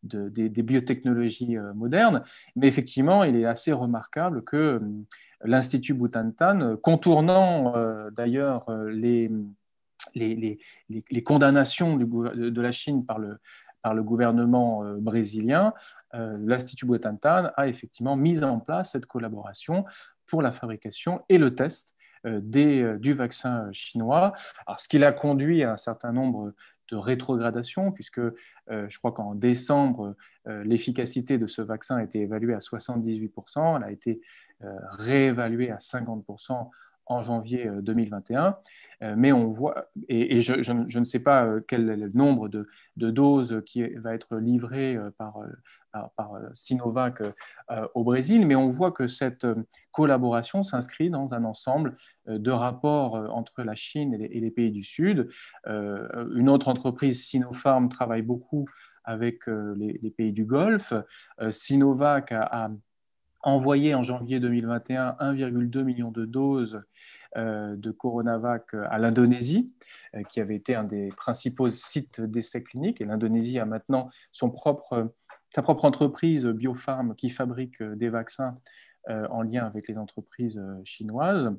des, biotechnologies modernes. Mais effectivement, il est assez remarquable que l'Institut Butantan, euh, contournant euh, d'ailleurs euh, les, les, condamnations de la Chine par le, par le gouvernement brésilien, l'Institut Butantan a effectivement mis en place cette collaboration pour la fabrication et le test des, du vaccin chinois. ce qui l'a conduit à un certain nombre de rétrogradation, puisque euh, je crois qu'en décembre, euh, l'efficacité de ce vaccin a été évaluée à 78%, elle a été euh, réévaluée à 50% en janvier 2021. Euh, euh, mais on voit, et, je, ne sais pas euh, quel est le nombre de, doses qui va être livrée par, Sinovac au Brésil, mais on voit que cette collaboration s'inscrit dans un ensemble de rapports entre la Chine et les, pays du Sud. Une autre entreprise, Sinopharm, travaille beaucoup avec les, pays du Golfe. Sinovac a envoyé en janvier 2021 1,2 million de doses euh, de Coronavac euh, à l'Indonésie, euh, qui avait été un des principaux sites d'essais cliniques. Et l'Indonésie a maintenant sa propre entreprise Biopharm qui fabrique des vaccins en lien avec les entreprises chinoises.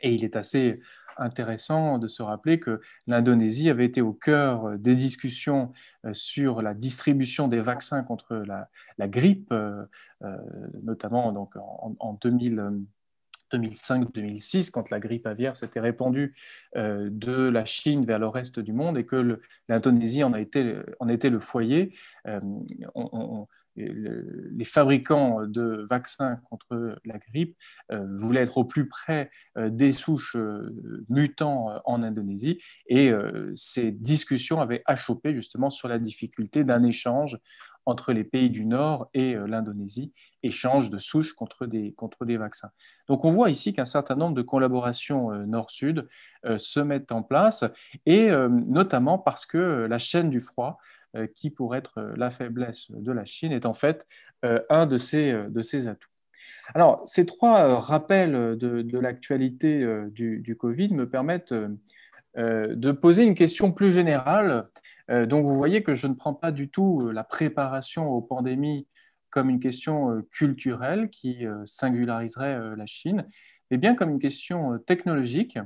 Et il est assez intéressant de se rappeler que l'Indonésie avait été au cœur euh, des discussions euh, sur la distribution des vaccins contre la, grippe, euh, notamment donc en, 2000. 2005-2006, quand la grippe aviaire s'était répandue de la Chine vers le reste du monde et que l'Indonésie en, a en était le foyer les fabricants de vaccins contre la grippe euh, voulaient être au plus près euh, des souches euh, mutants en Indonésie. Et ces discussions avaient achoppé justement sur la difficulté d'un échange entre les pays du Nord et l'Indonésie, échange de souches contre des vaccins. Donc on voit ici qu'un certain nombre de collaborations Nord-Sud se mettent en place, et notamment parce que la chaîne du froid euh, qui pourrait être euh, la faiblesse de la Chine, est en fait euh, un de ses, atouts. Alors, ces trois rappels de, l'actualité du, du, Covid me permettent de poser une question plus générale. donc, vous voyez que je ne prends pas du tout la préparation aux pandémies comme une question culturelle qui singulariserait la Chine, mais bien comme une question technologique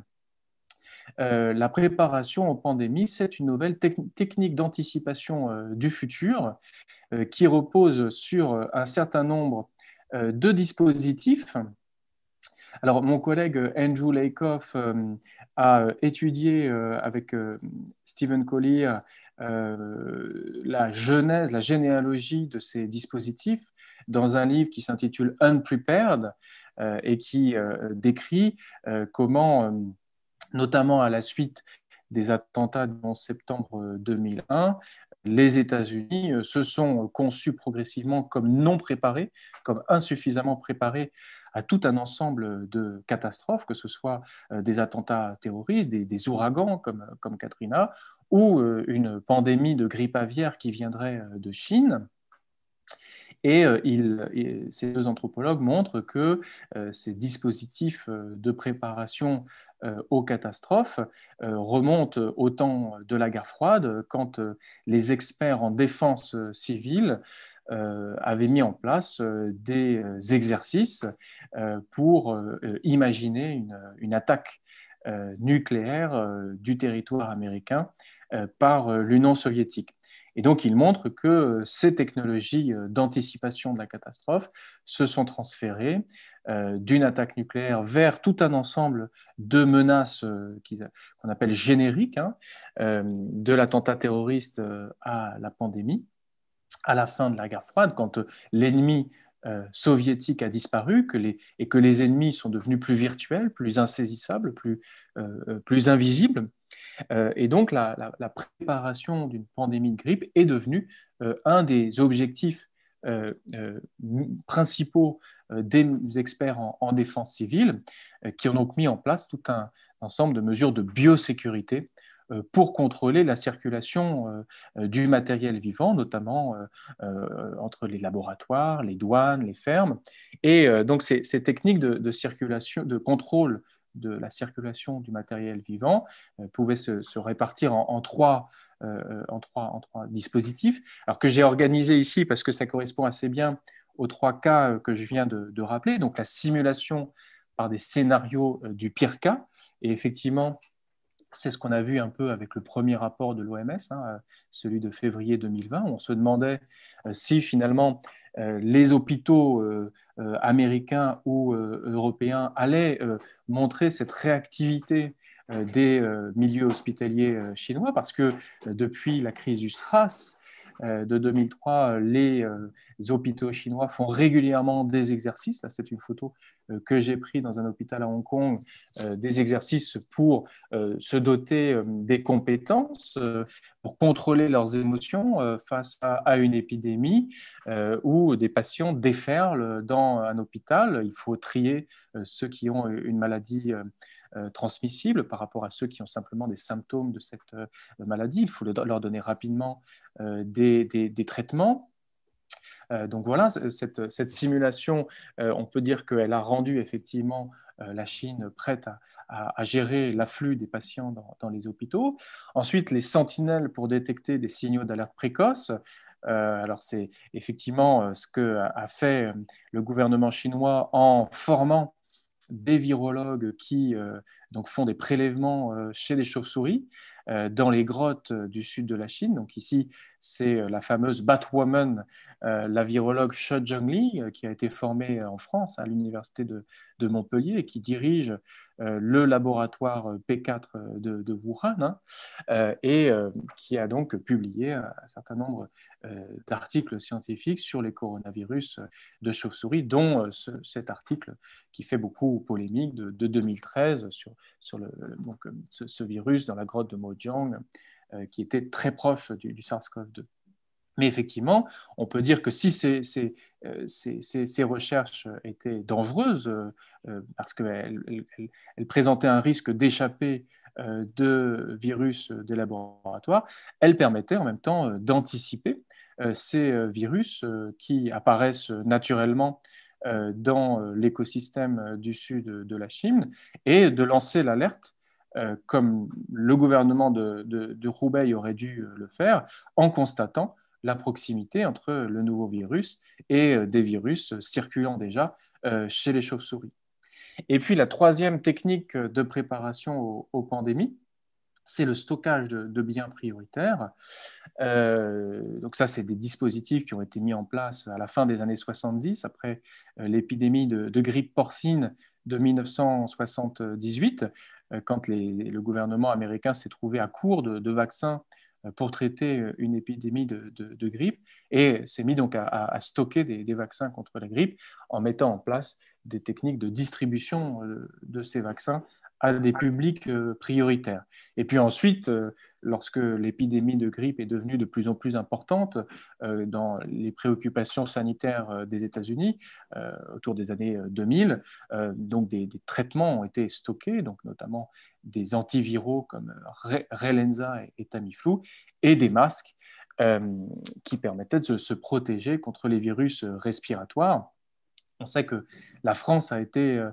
euh, la préparation aux pandémies, c'est une nouvelle technique d'anticipation euh, du futur euh, qui repose sur un certain nombre de dispositifs. Alors, mon collègue Andrew Lakoff a étudié avec Stephen Collier la genèse, la généalogie de ces dispositifs dans un livre qui s'intitule Unprepared et qui décrit comment notamment à la suite des attentats du 11 septembre 2001, euh, les États-Unis euh, se sont conçus progressivement comme non préparés, comme insuffisamment préparés à tout un ensemble de catastrophes, que ce soit euh, des attentats terroristes, des, ouragans comme Katrina, ou une pandémie de grippe aviaire qui viendrait de Chine. Euh, et, ces deux anthropologues montrent que euh, ces dispositifs euh, de préparation aux catastrophes remontent au temps de la guerre froide, quand les experts en défense civile avaient mis en place des exercices pour imaginer une attaque nucléaire du territoire américain par l'Union soviétique. Et donc, il montre que euh, ces technologies euh, d'anticipation de la catastrophe se sont transférées euh, d'une attaque nucléaire vers tout un ensemble de menaces qu'on appelle génériques, hein, de l'attentat terroriste à la pandémie, à la fin de la guerre froide, quand l'ennemi soviétique a disparu et que les ennemis sont devenus plus virtuels, plus insaisissables, plus invisibles, euh, et donc, la, préparation d'une pandémie de grippe est devenue euh, un des objectifs euh, principaux des experts en, défense civile, qui ont donc mis en place tout un ensemble de mesures de biosécurité pour contrôler la circulation du matériel vivant, notamment entre les laboratoires, les douanes, les fermes. Et donc ces, techniques de, circulation, de contrôle de la circulation du matériel vivant euh, pouvait se, répartir euh, euh, en, trois dispositifs. Alors que j'ai organisé ici parce que ça correspond assez bien aux trois cas que je viens de, rappeler. Donc la simulation par des scénarios du pire cas. Et effectivement, c'est ce qu'on a vu un peu avec le premier rapport de l'OMS, hein, celui de février 2020, où on se demandait si finalement euh, les hôpitaux euh, euh, américains ou européens allaient montrer cette réactivité des milieux hospitaliers chinois, parce que depuis la crise du SRAS, euh, de 2003, euh, les euh, hôpitaux chinois font régulièrement des exercices. Là, c'est une photo que j'ai prise dans un hôpital à Hong Kong, des exercices pour se doter des compétences, pour contrôler leurs émotions face à, une épidémie où des patients déferlent dans un hôpital. Il faut trier ceux qui ont une maladie euh, transmissibles par rapport à ceux qui ont simplement des symptômes de cette euh, maladie. Il faut leur donner rapidement euh, des, des, traitements donc voilà, cette, cette, simulation, on peut dire qu'elle a rendu effectivement la Chine prête à, à, gérer l'afflux des patients dans, dans, les hôpitaux. Ensuite, les sentinelles pour détecter des signaux d'alerte précoce. alors c'est effectivement ce que a fait le gouvernement chinois en formant des virologues qui euh, donc font des prélèvements euh, chez les chauves-souris euh, dans les grottes du sud de la Chine. Donc ici, c'est euh, la fameuse Batwoman, euh, la virologue She Zhengli, euh, qui a été formée en France à l'université de, Montpellier et qui dirige le laboratoire P4 de, Wuhan hein, et qui a donc publié un, certain nombre d'articles scientifiques sur les coronavirus de chauves souris dont cet article qui fait beaucoup polémique de, 2013 sur, ce, ce, virus dans la grotte de Mojiang euh, qui était très proche du, SARS-CoV-2. Mais effectivement, on peut dire que si ces, euh, recherches étaient dangereuses, euh, parce qu'elles présentaient un risque d'échapper de virus des laboratoires, elles permettaient en même temps d'anticiper ces virus qui apparaissent naturellement dans l'écosystème du sud de la Chine et de lancer l'alerte euh, comme le gouvernement de, Roubaix aurait dû euh, le faire, en constatant la proximité entre le nouveau virus et euh, des virus circulant déjà chez les chauves-souris. Et puis la troisième technique de préparation aux, pandémies, c'est le stockage de, biens prioritaires. donc ça, c'est des dispositifs qui ont été mis en place à la fin des années 70, après l'épidémie de grippe porcine de 1978, euh, quand le gouvernement américain s'est trouvé à court de, vaccins euh, pour traiter euh, une épidémie de, grippe et s'est mis donc à, stocker des, des, vaccins contre la grippe en mettant en place des techniques de distribution de ces vaccins à des publics prioritaires. Et puis ensuite, lorsque l'épidémie de grippe est devenue de plus en plus importante euh, dans les préoccupations sanitaires euh, des États-Unis euh, autour des années 2000. donc des, traitements ont été stockés, donc notamment des antiviraux comme Relenza et, Tamiflu, et des masques qui permettaient de se protéger contre les virus respiratoires. On sait que la France a été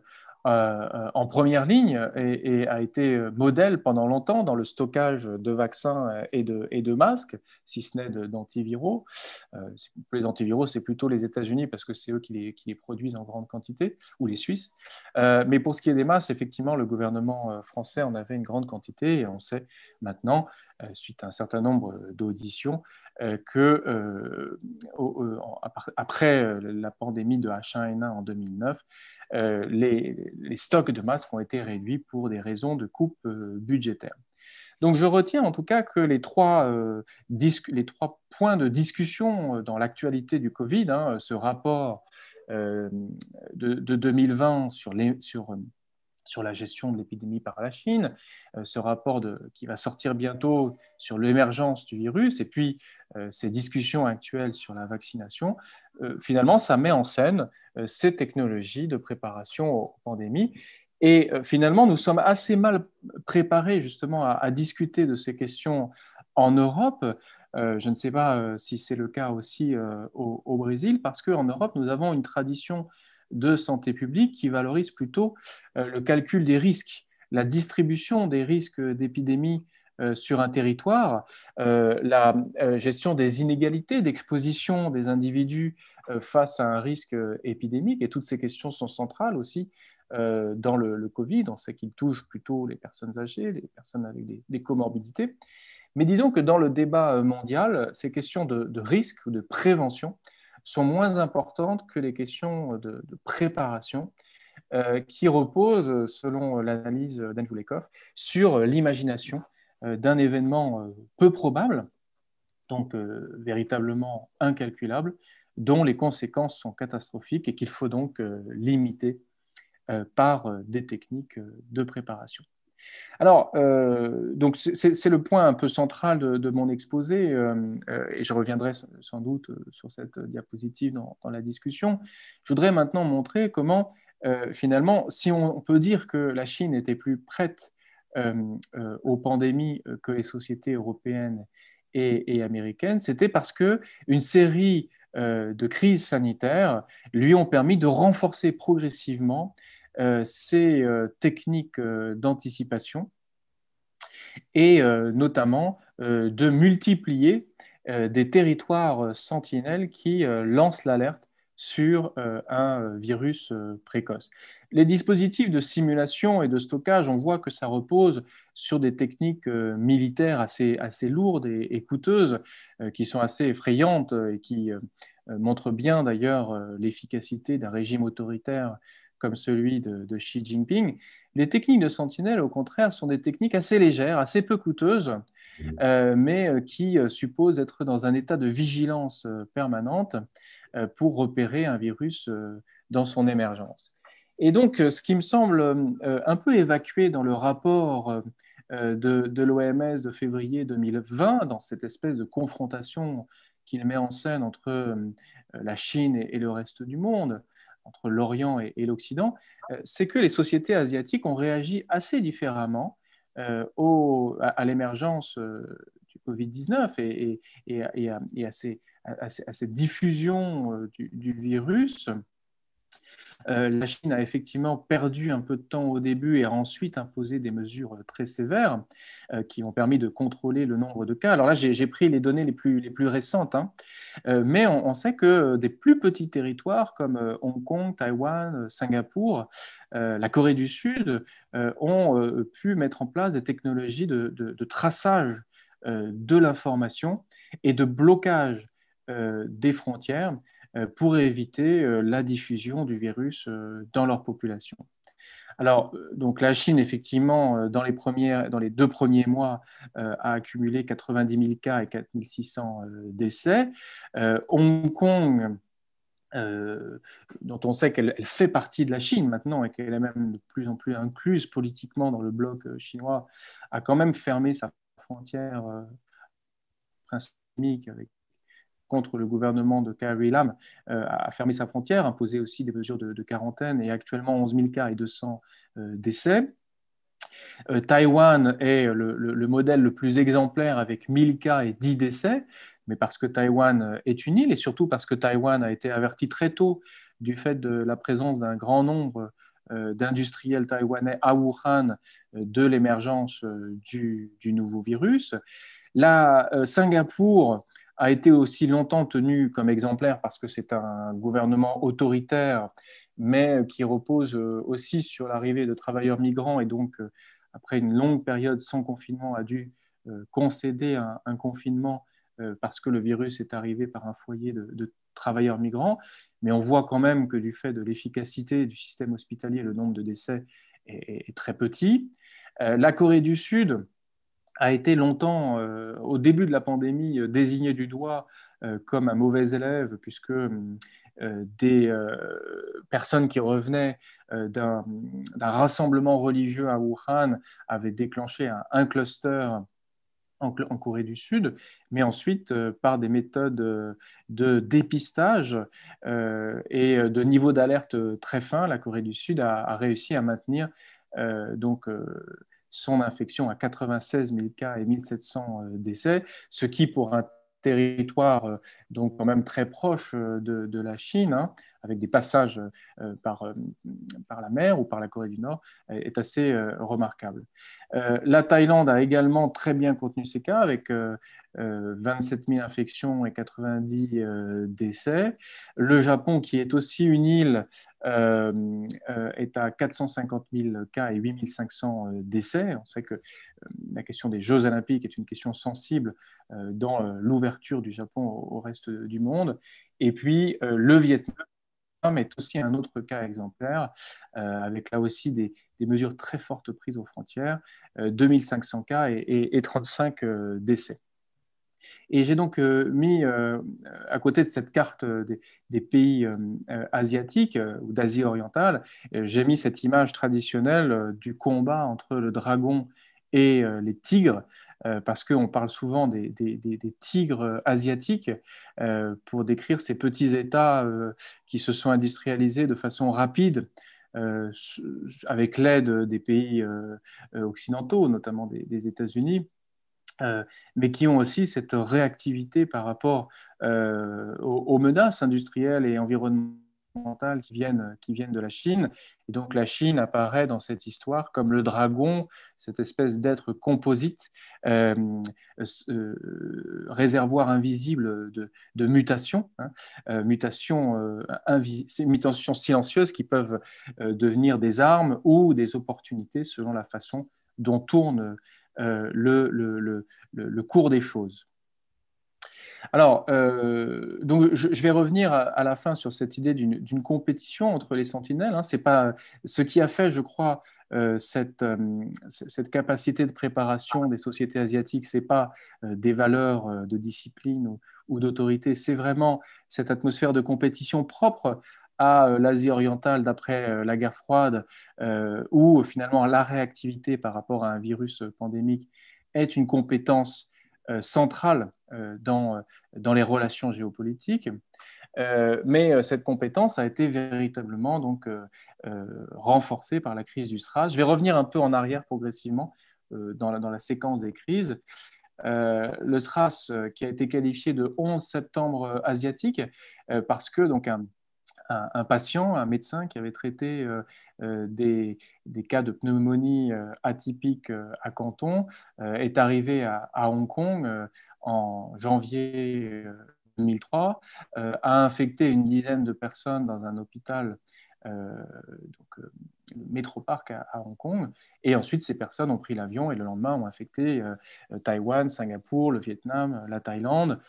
euh, euh, en première ligne et, a été modèle pendant longtemps dans le stockage de vaccins et de, et de masques, si ce n'est d'antiviraux. Euh, les antiviraux, c'est plutôt les États-Unis parce que c'est eux qui les, produisent en grande quantité, ou les Suisses. mais pour ce qui est des masques, effectivement, le gouvernement français en avait une grande quantité et on sait maintenant, suite à un certain nombre d'auditions, que après la pandémie de H1N1 en 2009, euh, les, stocks de masques ont été réduits pour des raisons de coupe budgétaires. Euh, budgétaire. Donc je retiens en tout cas que les trois, euh, points de discussion dans l'actualité du Covid, hein, ce rapport de, 2020 sur, les, sur sur la gestion de l'épidémie par la Chine, euh, ce rapport qui va sortir bientôt sur l'émergence du virus, et puis euh, ces discussions actuelles sur la vaccination, euh, finalement, ça met en scène ces technologies de préparation aux pandémies. Et finalement, nous sommes assez mal préparés justement à, discuter de ces questions en Europe. je ne sais pas si c'est le cas aussi au, au, Brésil, parce qu'en Europe, nous avons une tradition de santé publique qui valorise plutôt euh, le calcul des risques, la distribution des risques d'épidémie euh, sur un territoire, euh, la gestion des inégalités d'exposition des individus face à un risque épidémique, et toutes ces questions sont centrales aussi dans le, Covid. On sait qu'il touche plutôt les personnes âgées, les personnes avec des, comorbidités. Mais disons que dans le débat mondial, ces questions de, de risque ou de prévention sont moins importantes que les questions euh, de, préparation euh, qui reposent, euh, selon l'analyse d'Andrew Lekoff, sur l'imagination d'un événement peu probable, donc véritablement incalculable, dont les conséquences sont catastrophiques et qu'il faut donc limiter par des techniques de préparation. Alors, euh, donc c'est le point un peu central de, mon exposé, euh, euh, et je reviendrai sans doute sur cette diapositive dans, la discussion. Je voudrais maintenant montrer comment, finalement, si on peut dire que la Chine était plus prête aux pandémies que les sociétés européennes et, et américaines, c'était parce que une série de crises sanitaires lui ont permis de renforcer progressivement euh, ces euh, techniques euh, d'anticipation et notamment de multiplier des territoires sentinelles qui lancent l'alerte sur un virus précoce. Les dispositifs de simulation et de stockage, on voit que ça repose sur des techniques militaires assez, assez lourdes et, et, coûteuses, qui sont assez effrayantes et qui montrent bien d'ailleurs l'efficacité d'un régime autoritaire comme celui de, Xi Jinping. Les techniques de sentinelle, au contraire, sont des techniques assez légères, assez peu coûteuses, mm. euh, mais euh, qui euh, supposent être dans un état de vigilance permanente pour repérer un virus dans son émergence. Et donc, ce qui me semble un peu évacué dans le rapport de, l'OMS de février 2020, dans cette espèce de confrontation qu'il met en scène entre la Chine et le reste du monde, entre l'Orient et, l'Occident, euh, c'est que les sociétés asiatiques ont réagi assez différemment euh, à, l'émergence euh, du Covid-19 et, à, cette diffusion du virus euh, la Chine a effectivement perdu un peu de temps au début et a ensuite imposé des mesures euh, très sévères euh, qui ont permis de contrôler le nombre de cas. Alors là, j'ai pris les données les plus, récentes, hein. mais on, sait que des plus petits territoires comme Hong Kong, Taïwan, Singapour, la Corée du Sud ont pu mettre en place des technologies de traçage de l'information et de blocage des frontières euh, pour éviter euh, la diffusion du virus euh, dans leur population. Alors, donc la Chine, effectivement, dans les, premières, dans les deux premiers mois, a accumulé 90 000 cas et 4 600 décès. Hong Kong, dont on sait qu'elle fait partie de la Chine maintenant et qu'elle est même de plus en plus incluse politiquement dans le bloc chinois, a quand même fermé sa frontière principale avec contre le gouvernement de Carrie Lam euh, a fermé sa frontière, imposé aussi des mesures de, quarantaine et actuellement 11 000 cas et 200 euh, décès. Euh, Taïwan est le, modèle le plus exemplaire avec 1000 cas et 10 décès, mais parce que Taïwan est une île et surtout parce que Taïwan a été averti très tôt du fait de la présence d'un grand nombre d'industriels taïwanais à Wuhan de l'émergence du, nouveau virus. La Singapour a été aussi longtemps tenu comme exemplaire parce que c'est un gouvernement autoritaire, mais qui repose euh, aussi sur l'arrivée de travailleurs migrants et donc, euh, après une longue période sans confinement, a dû euh, concéder un, confinement parce que le virus est arrivé par un foyer de, travailleurs migrants. Mais on voit quand même que du fait de l'efficacité du système hospitalier, le nombre de décès est très petit. la Corée du Sud, a été longtemps, euh, au début de la pandémie, euh, désigné du doigt euh, comme un mauvais élève, puisque des personnes qui revenaient d'un rassemblement religieux à Wuhan avaient déclenché un, cluster en, Corée du Sud, mais ensuite, par des méthodes de dépistage et de niveau d'alerte très fin, la Corée du Sud a, a réussi à maintenir donc son infection à 96 000 cas et 1 700 euh, décès, ce qui, pour un territoire euh, donc quand même très proche euh, de, la Chine, hein, avec des passages euh, par, euh, par, la mer ou par la Corée du Nord, est assez remarquable. la Thaïlande a également très bien contenu ses cas, avec 27 000 infections et 90 décès. Le Japon, qui est aussi une île, est à 450 000 cas et 8 500 décès. On sait que la question des Jeux olympiques est une question sensible dans l'ouverture du Japon au reste du monde. Et puis euh, le Vietnam est aussi un autre cas exemplaire, euh, avec là aussi des, mesures très fortes prises aux frontières, 2500 euh, cas et, 35 décès. Et j'ai donc mis à côté de cette carte des, des pays asiatiques ou d'Asie orientale, j'ai mis cette image traditionnelle du combat entre le dragon et les tigres, euh, parce qu'on parle souvent des, tigres euh, asiatiques euh, pour décrire ces petits États qui se sont industrialisés de façon rapide. avec l'aide des pays occidentaux, notamment des, États-Unis, mais qui ont aussi cette réactivité par rapport aux menaces industrielles et environnementales qui viennent, euh, qui viennent de la Chine. Et donc la Chine apparaît dans cette histoire comme le dragon, cette espèce d'être composite, euh, euh, réservoir invisible de, de mutations, hein. mutations, silencieuses qui peuvent devenir des armes ou des opportunités selon la façon dont tourne le, le, le, le cours des choses. Alors, euh, donc je, vais revenir à, la fin sur cette idée d'une compétition entre les sentinelles. Hein. C'est ce qui a fait, je crois, euh, euh, cette, capacité de préparation des sociétés asiatiques. C'est pas des valeurs de discipline ou, ou d'autorité. C'est vraiment cette atmosphère de compétition propre à l'Asie orientale d'après la guerre froide, où finalement la réactivité par rapport à un virus pandémique est une compétence centrale euh, dans, euh, dans les relations géopolitiques. Euh, mais cette compétence a été véritablement donc, renforcée par la crise du SRAS. Je vais revenir un peu en arrière progressivement dans la, dans, la, séquence des crises. le SRAS qui a été qualifié de 11 septembre asiatique parce que donc un, un, patient, un médecin qui avait traité des, des, cas de pneumonie atypique à Canton est arrivé à, à Hong Kong en janvier 2003, euh, euh, a infecté une dizaine de personnes dans un hôpital euh, donc, métroparc à, Hong Kong. Et ensuite, ces personnes ont pris l'avion et le lendemain ont infecté Taïwan, Singapour, le Vietnam, la Thaïlande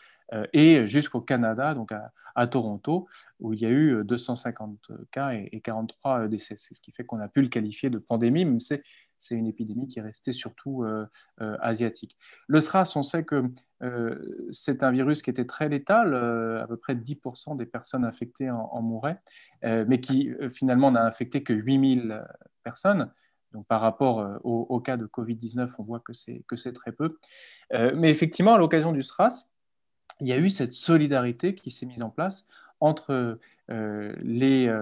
et jusqu'au Canada, donc à, Toronto, où il y a eu 250 cas et, 43 décès. C'est ce qui fait qu'on a pu le qualifier de pandémie, même si c'est une épidémie qui est restée surtout euh, euh, asiatique. Le SRAS, on sait que euh, c'est un virus qui était très létal, à peu près 10% des personnes infectées en, mouraient, mais qui finalement n'a infecté que 8000 personnes. Donc, par rapport au, cas de Covid-19, on voit que c'est très peu. mais effectivement, à l'occasion du SRAS, il y a eu cette solidarité qui s'est mise en place entre les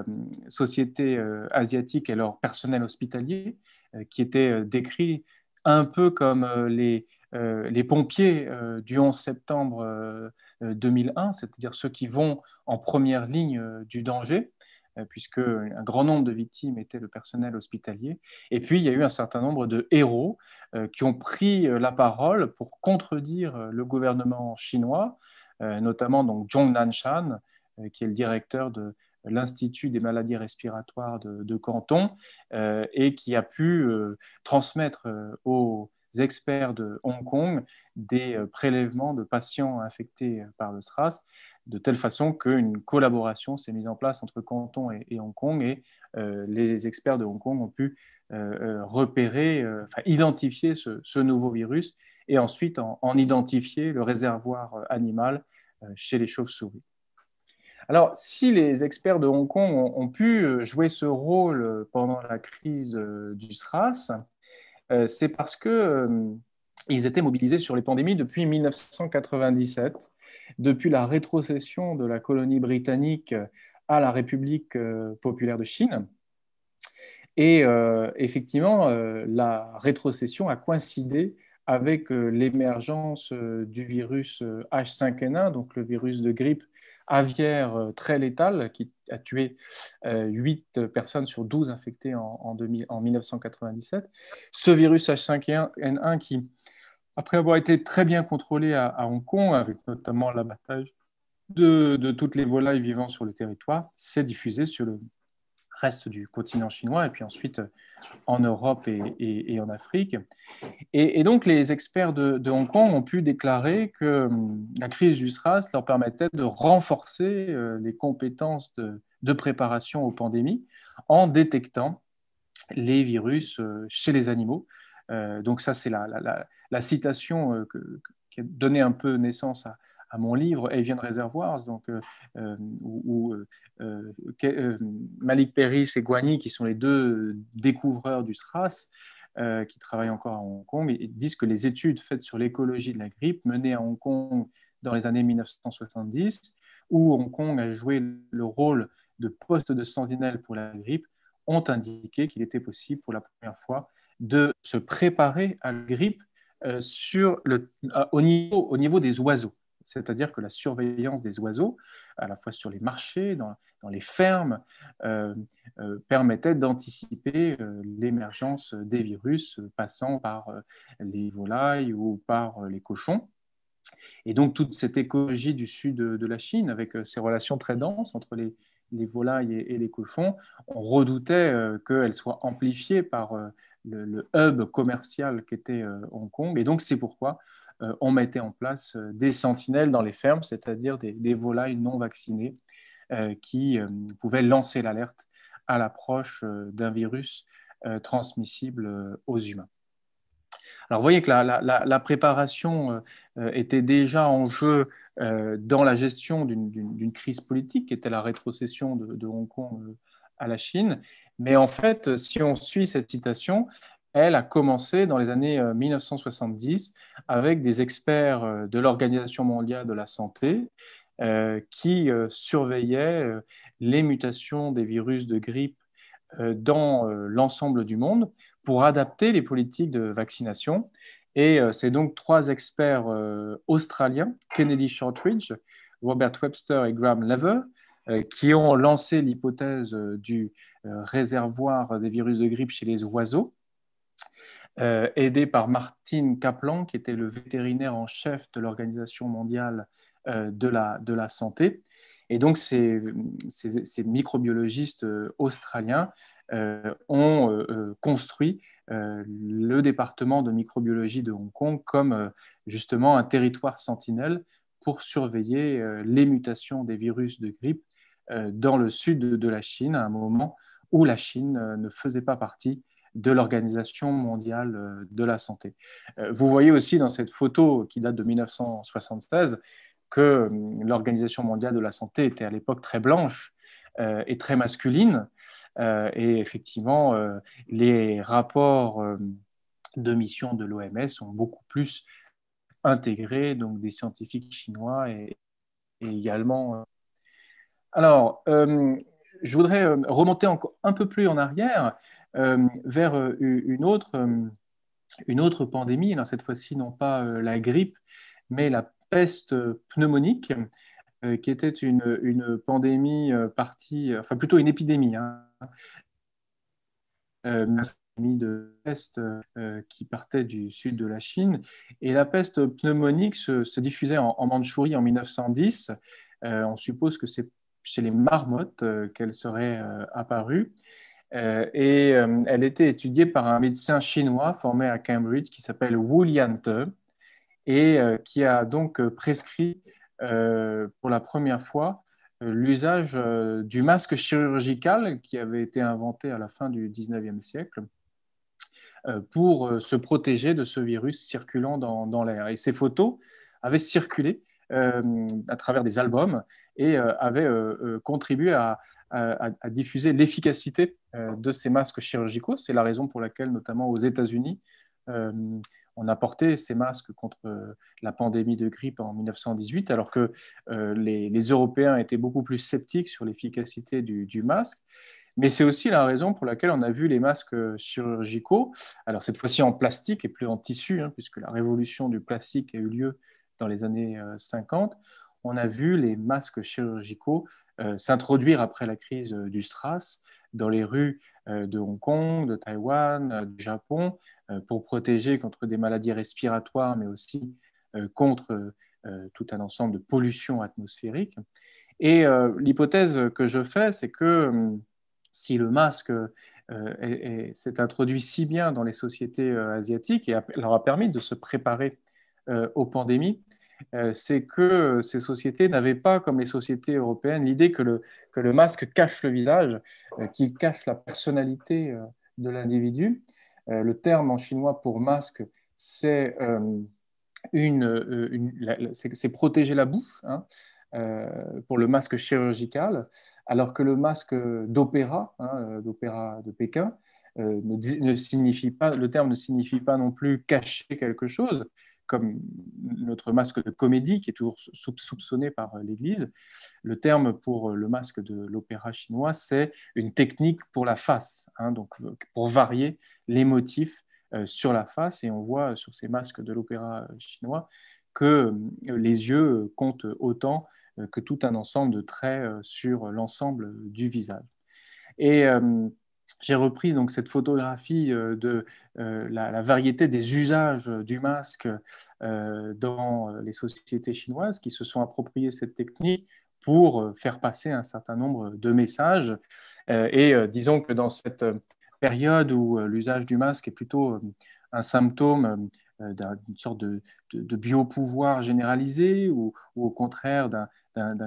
sociétés asiatiques et leur personnel hospitalier, euh, qui étaient euh, décrits un peu comme euh, les, les pompiers du 11 septembre 2001, c'est-à-dire ceux qui vont en première ligne du danger puisque un grand nombre de victimes étaient le personnel hospitalier. Et puis, il y a eu un certain nombre de héros qui ont pris la parole pour contredire le gouvernement chinois, notamment donc Zhong Nanshan, qui est le directeur de l'Institut des maladies respiratoires de, Canton euh, et qui a pu euh, transmettre euh, aux experts de Hong Kong des prélèvements de patients infectés par le SRAS, de telle façon qu'une collaboration s'est mise en place entre Canton et, Hong Kong et les experts de Hong Kong ont pu repérer, enfin, identifier ce, nouveau virus et ensuite en identifier le réservoir animal chez les chauves-souris. Alors, si les experts de Hong Kong ont, pu euh, jouer ce rôle euh, pendant la crise euh, du SRAS, c'est parce que ils étaient mobilisés sur les pandémies depuis 1997, depuis la rétrocession de la colonie britannique à la République populaire de Chine. Et effectivement, la rétrocession a coïncidé avec l'émergence du virus H5N1, donc le virus de grippe aviaire euh, très létale qui a tué 8 euh, personnes sur 12 infectées en, 2000, en 1997. Ce virus H5N1 qui, après avoir été très bien contrôlé à, Hong Kong, avec notamment l'abattage de, de, toutes les volailles vivant sur le territoire, s'est diffusé sur le, reste du continent chinois, et puis ensuite euh, en Europe et, en Afrique. Et, donc les experts de, Hong Kong ont pu déclarer que hum, la crise du SRAS leur permettait de renforcer euh, les compétences de, préparation aux pandémies en détectant les virus euh, chez les animaux. donc ça, c'est la, la, citation que, qui a donné un peu naissance à, à mon livre Avian Reservoirs, donc, euh, euh, où, euh, Malik Peris et Guani, qui sont les deux découvreurs du SRAS, qui travaillent encore à Hong Kong, disent que les études faites sur l'écologie de la grippe menées à Hong Kong dans les années 1970, où Hong Kong a joué le rôle de poste de sentinelle pour la grippe, ont indiqué qu'il était possible pour la première fois de se préparer à la grippe sur le, niveau, au, niveau, des oiseaux c'est-à-dire que la surveillance des oiseaux, à la fois sur les marchés, dans, les fermes, euh, euh, permettait d'anticiper euh, l'émergence des virus passant par les volailles ou par les cochons. Et donc toute cette écologie du sud de, la Chine, avec ces relations très denses entre les, volailles et, les cochons, on redoutait qu'elle soit amplifiée par le, le, hub commercial qu'était Hong Kong. Et donc c'est pourquoi euh, on mettait en place euh, des sentinelles dans les fermes, c'est-à-dire des, volailles non vaccinées euh, qui pouvaient lancer l'alerte à l'approche d'un virus transmissible aux humains. Alors, vous voyez que la, préparation était déjà en jeu dans la gestion d'une crise politique qui était la rétrocession de, Hong Kong à la Chine. Mais en fait, si on suit cette citation, elle, a commencé dans les années 1970 euh, avec des experts euh, de l'Organisation mondiale de la santé euh, qui surveillaient les mutations des virus de grippe dans l'ensemble du monde pour adapter les politiques de vaccination. Et c'est donc trois experts australiens, Kennedy Shortridge, Robert Webster et Graham Lever, qui ont lancé l'hypothèse du réservoir des virus de grippe chez les oiseaux euh, aidé par Martine Kaplan, qui était le vétérinaire en chef de l'Organisation mondiale euh, de, la, santé. Et donc, ces, ces, microbiologistes euh, australiens ont construit le département de microbiologie de Hong Kong comme justement un territoire sentinelle pour surveiller les mutations des virus de grippe dans le sud de la Chine à un moment où la Chine ne faisait pas partie de l'Organisation mondiale euh, de la santé. Euh, vous voyez aussi dans cette photo qui date de 1976 que hum, l'Organisation mondiale de la santé était à l'époque très blanche euh, et très masculine. et effectivement, les rapports hum, de mission de l'OMS ont beaucoup plus intégré donc, des scientifiques chinois et, et également. Alors, hum, je voudrais remonter un peu plus en arrière euh, vers euh, une autre, euh, une autre pandémie, cette fois-ci non pas la grippe, mais la peste pneumonique, qui était une, une pandémie partie, enfin plutôt une épidémie, hein. une épidémie de peste qui partait du sud de la Chine. Et la peste pneumonique se, diffusait en, en, Mandchourie en 1910. on suppose que c'est chez les marmottes qu'elle serait apparue. Euh, et euh, elle était étudiée par un médecin chinois formé à Cambridge qui s'appelle Wu Liante et euh, qui a donc prescrit pour la première fois l'usage du masque chirurgical qui avait été inventé à la fin du 19e siècle pour se protéger de ce virus circulant dans l'air. Et ces photos avaient circulé à travers des albums et avaient contribué à, à, diffuser l'efficacité euh, de ces masques chirurgicaux. C'est la raison pour laquelle, notamment aux États-Unis, euh, on a porté ces masques contre euh, la pandémie de grippe en 1918, alors que les, Européens étaient beaucoup plus sceptiques sur l'efficacité du, masque. Mais c'est aussi la raison pour laquelle on a vu les masques chirurgicaux, alors cette fois-ci en plastique et plus en tissu, hein, puisque la révolution du plastique a eu lieu dans les années 50, on a vu les masques chirurgicaux euh, s'introduire après la crise euh, du SRAS dans les rues euh, de Hong Kong, de Taïwan, du Japon, pour protéger contre des maladies respiratoires, mais aussi contre tout un ensemble de pollutions atmosphériques. Et l'hypothèse que je fais, c'est que hum, si le masque s'est introduit si bien dans les sociétés asiatiques et leur a permis de se préparer aux pandémies, euh, c'est que euh, ces sociétés n'avaient pas, comme les sociétés européennes, l'idée que le, masque cache le visage, euh, qu'il cache la personnalité de l'individu. le terme en chinois pour masque, c'est protéger la bouche. Hein, pour le masque chirurgical, alors que le masque d'opéra, hein, d'opéra de Pékin, le terme ne signifie pas non plus cacher quelque chose, comme notre masque de comédie, qui est toujours soupçonné par euh, l'Église, le terme pour euh, le masque de l'opéra chinois, c'est une technique pour la face, hein, donc euh, pour varier les motifs sur la face. Et on voit sur ces masques de l'opéra chinois que les yeux comptent autant que tout un ensemble de traits sur l'ensemble du visage. Et j'ai repris donc cette photographie euh, de euh, la, variété des usages euh, du masque dans les sociétés chinoises qui se sont appropriées cette technique pour faire passer un certain nombre de messages. et disons que dans cette période où l'usage du masque est plutôt un symptôme euh, d'une sorte de, biopouvoir généralisé ou, au contraire d'un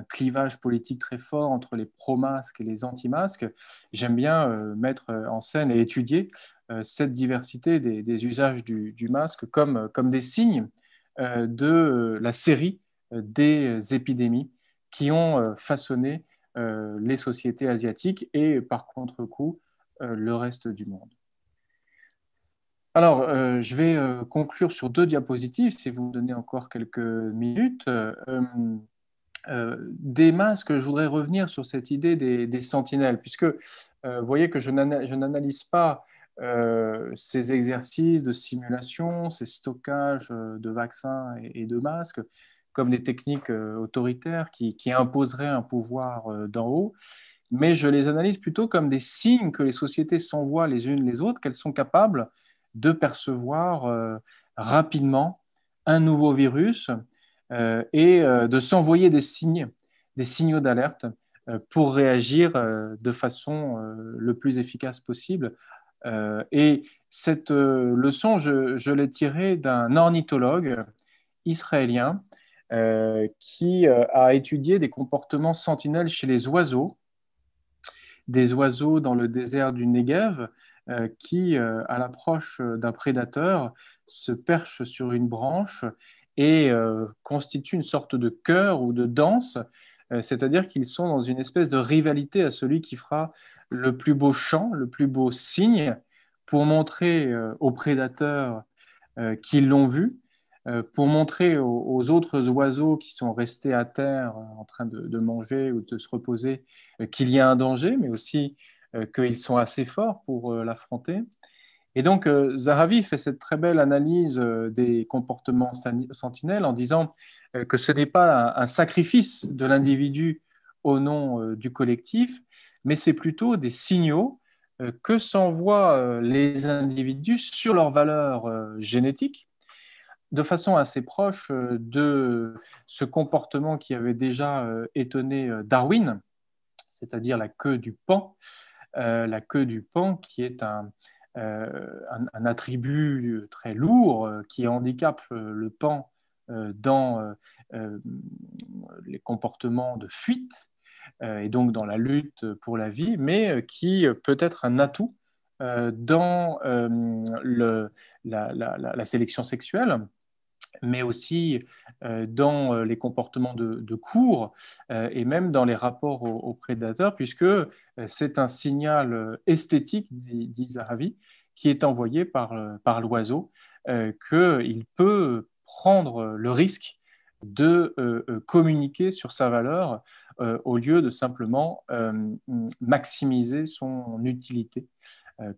clivage politique très fort entre les pro-masques et les anti-masques, j'aime bien euh, mettre euh, en scène et étudier cette diversité des, usages du, masque comme, des signes de la série des épidémies qui ont façonné les sociétés asiatiques et par contre-coup le reste du monde. Alors, euh, je vais euh, conclure sur deux diapositives, si vous me donnez encore quelques minutes. Euh, des masques, je voudrais revenir sur cette idée des, sentinelles, puisque vous voyez que je n'analyse pas ces exercices de simulation, ces stockages de vaccins et, de masques comme des techniques autoritaires qui imposeraient un pouvoir d'en haut, mais je les analyse plutôt comme des signes que les sociétés s'envoient les unes les autres, qu'elles sont capables de percevoir euh, rapidement un nouveau virus euh, et euh, de s'envoyer des signes, des signaux d'alerte pour réagir de façon le plus efficace possible. et cette leçon, je, l'ai tirée d'un ornithologue israélien qui a étudié des comportements sentinelles chez les oiseaux, des oiseaux dans le désert du Negev, euh, qui, euh, à l'approche euh, d'un prédateur, se perche sur une branche et constitue une sorte de chœur ou de danse, c'est-à-dire qu'ils sont dans une espèce de rivalité à celui qui fera le plus beau chant, le plus beau signe pour montrer aux prédateurs qu'ils l'ont vu, pour montrer aux, autres oiseaux qui sont restés à terre en train de, manger ou de se reposer qu'il y a un danger, mais aussi euh, qu'ils sont assez forts pour euh, l'affronter. Et donc, euh, Zahavi fait cette très belle analyse des comportements sentinelles en disant que ce n'est pas un sacrifice de l'individu au nom du collectif, mais c'est plutôt des signaux que s'envoient les individus sur leur valeur génétique, de façon assez proche de ce comportement qui avait déjà étonné Darwin, c'est-à-dire la queue du pan, euh, la queue du pan, qui est un, euh, attribut euh, très lourd qui handicape le pan dans les comportements de fuite et donc dans la lutte pour la vie, mais qui peut être un atout dans la, sélection sexuelle mais aussi euh, dans euh, les comportements de, cours euh, et même dans les rapports aux, prédateurs, puisque c'est un signal esthétique, dit Zahavi, qui est envoyé par, par l'oiseau, qu'il peut prendre le risque de communiquer sur sa valeur au lieu de simplement maximiser son utilité,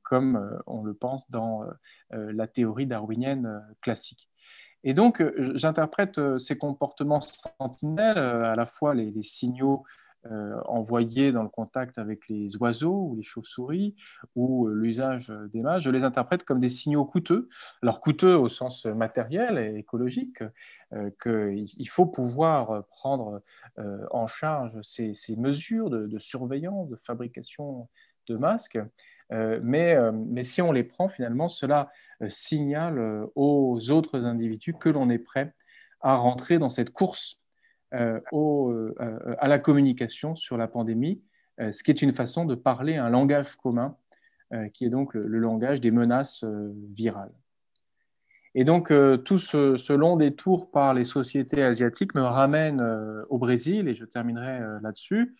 comme on le pense dans la théorie darwinienne classique. Et donc, euh, j'interprète euh, ces comportements sentinelles, euh, à la fois les, signaux envoyés dans le contact avec les oiseaux ou les chauves-souris ou l'usage des masques, je les interprète comme des signaux coûteux. Alors coûteux au sens matériel et écologique, qu'il faut pouvoir prendre en charge ces, mesures de, surveillance, de fabrication de masques. Euh, mais, euh, mais si on les prend, finalement, cela euh, signale aux autres individus que l'on est prêt à rentrer dans cette course au, à la communication sur la pandémie, ce qui est une façon de parler un langage commun, qui est donc le, langage des menaces virales. Et donc, tout ce, long détour par les sociétés asiatiques me ramène au Brésil, et je terminerai là-dessus,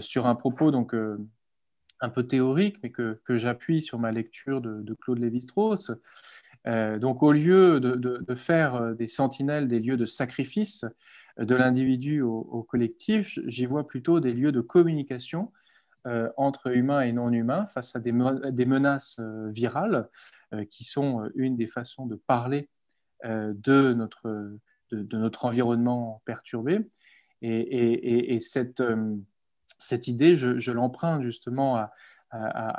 sur un propos donc, un peu théorique, mais que, que j'appuie sur ma lecture de, Claude Lévi-Strauss. Euh, donc, au lieu de, de, faire euh, des sentinelles des lieux de sacrifice euh, de l'individu au, collectif, j'y vois plutôt des lieux de communication entre humains et non humains face à des, des menaces virales, qui sont une des façons de parler de, notre, de, notre environnement perturbé. Et, et, et cette cette idée, je, l'emprunte justement à,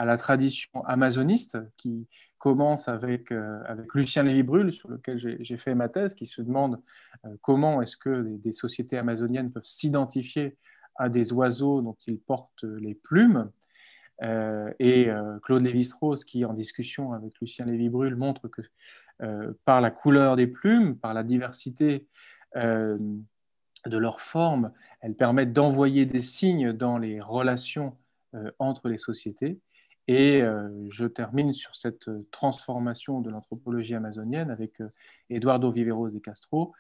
la tradition amazoniste qui commence avec, euh, Lucien Lévy-Brulle, sur lequel j'ai fait ma thèse, qui se demande euh, comment est-ce que des, sociétés amazoniennes peuvent s'identifier à des oiseaux dont ils portent les plumes. Euh, et Claude Lévi-Strauss, qui en discussion avec Lucien Lévy-Brulle, montre que par la couleur des plumes, par la diversité de leur forme, elles permettent d'envoyer des signes dans les relations euh, entre les sociétés. Et euh, je termine sur cette euh, transformation de l'anthropologie amazonienne avec Eduardo Viveros de Castro,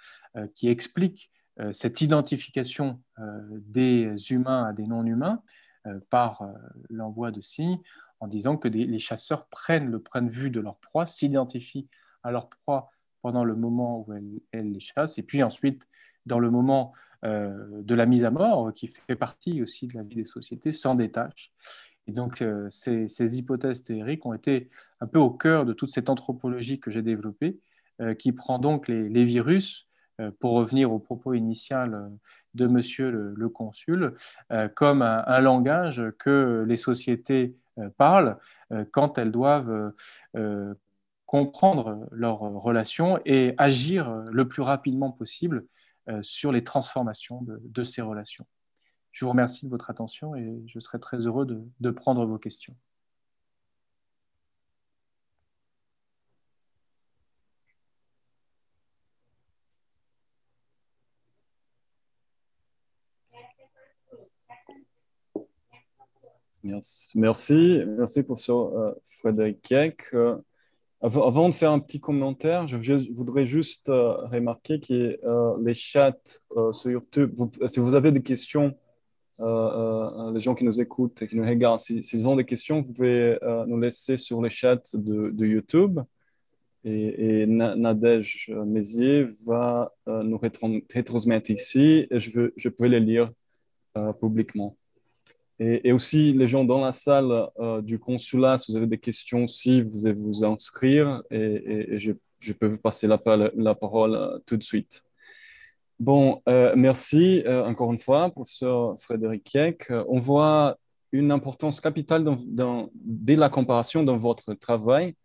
qui explique cette identification des humains à des non-humains par l'envoi de signes, en disant que les chasseurs prennent le point de vue de leur proie, s'identifient à leur proie pendant le moment où elles elle, les chasse, et puis ensuite, dans le moment euh, de la mise à mort, qui fait partie aussi de la vie des sociétés, sans détache. Et donc, euh, ces, hypothèses théoriques ont été un peu au cœur de toute cette anthropologie que j'ai développée, euh, qui prend donc les, virus, pour revenir au propos initial de monsieur le, consul, comme un, langage que les sociétés parlent quand elles doivent comprendre leurs relations et agir le plus rapidement possible euh, sur les transformations de, ces relations. Je vous remercie de votre attention et je serai très heureux de, prendre vos questions.
Merci, merci pour ça, euh, Frédéric avant de faire un petit commentaire, je voudrais juste euh, remarquer que euh, les chats euh, sur YouTube, si vous avez des questions, les gens qui nous écoutent et qui nous regardent, s'ils ont des questions, vous pouvez nous laisser sur les chats de, YouTube. Et, et Nadège Mézier va nous rétransmettre ici et je, veux, je peux les lire publiquement. Et, aussi, les gens dans la salle euh, du consulat, si vous avez des questions si vous voulez vous inscrire et, je, peux vous passer la, parole euh, tout de suite. Bon, euh, merci encore une fois, professeur Frédéric Kieck. on voit une importance capitale dans, dès la comparaison dans votre travail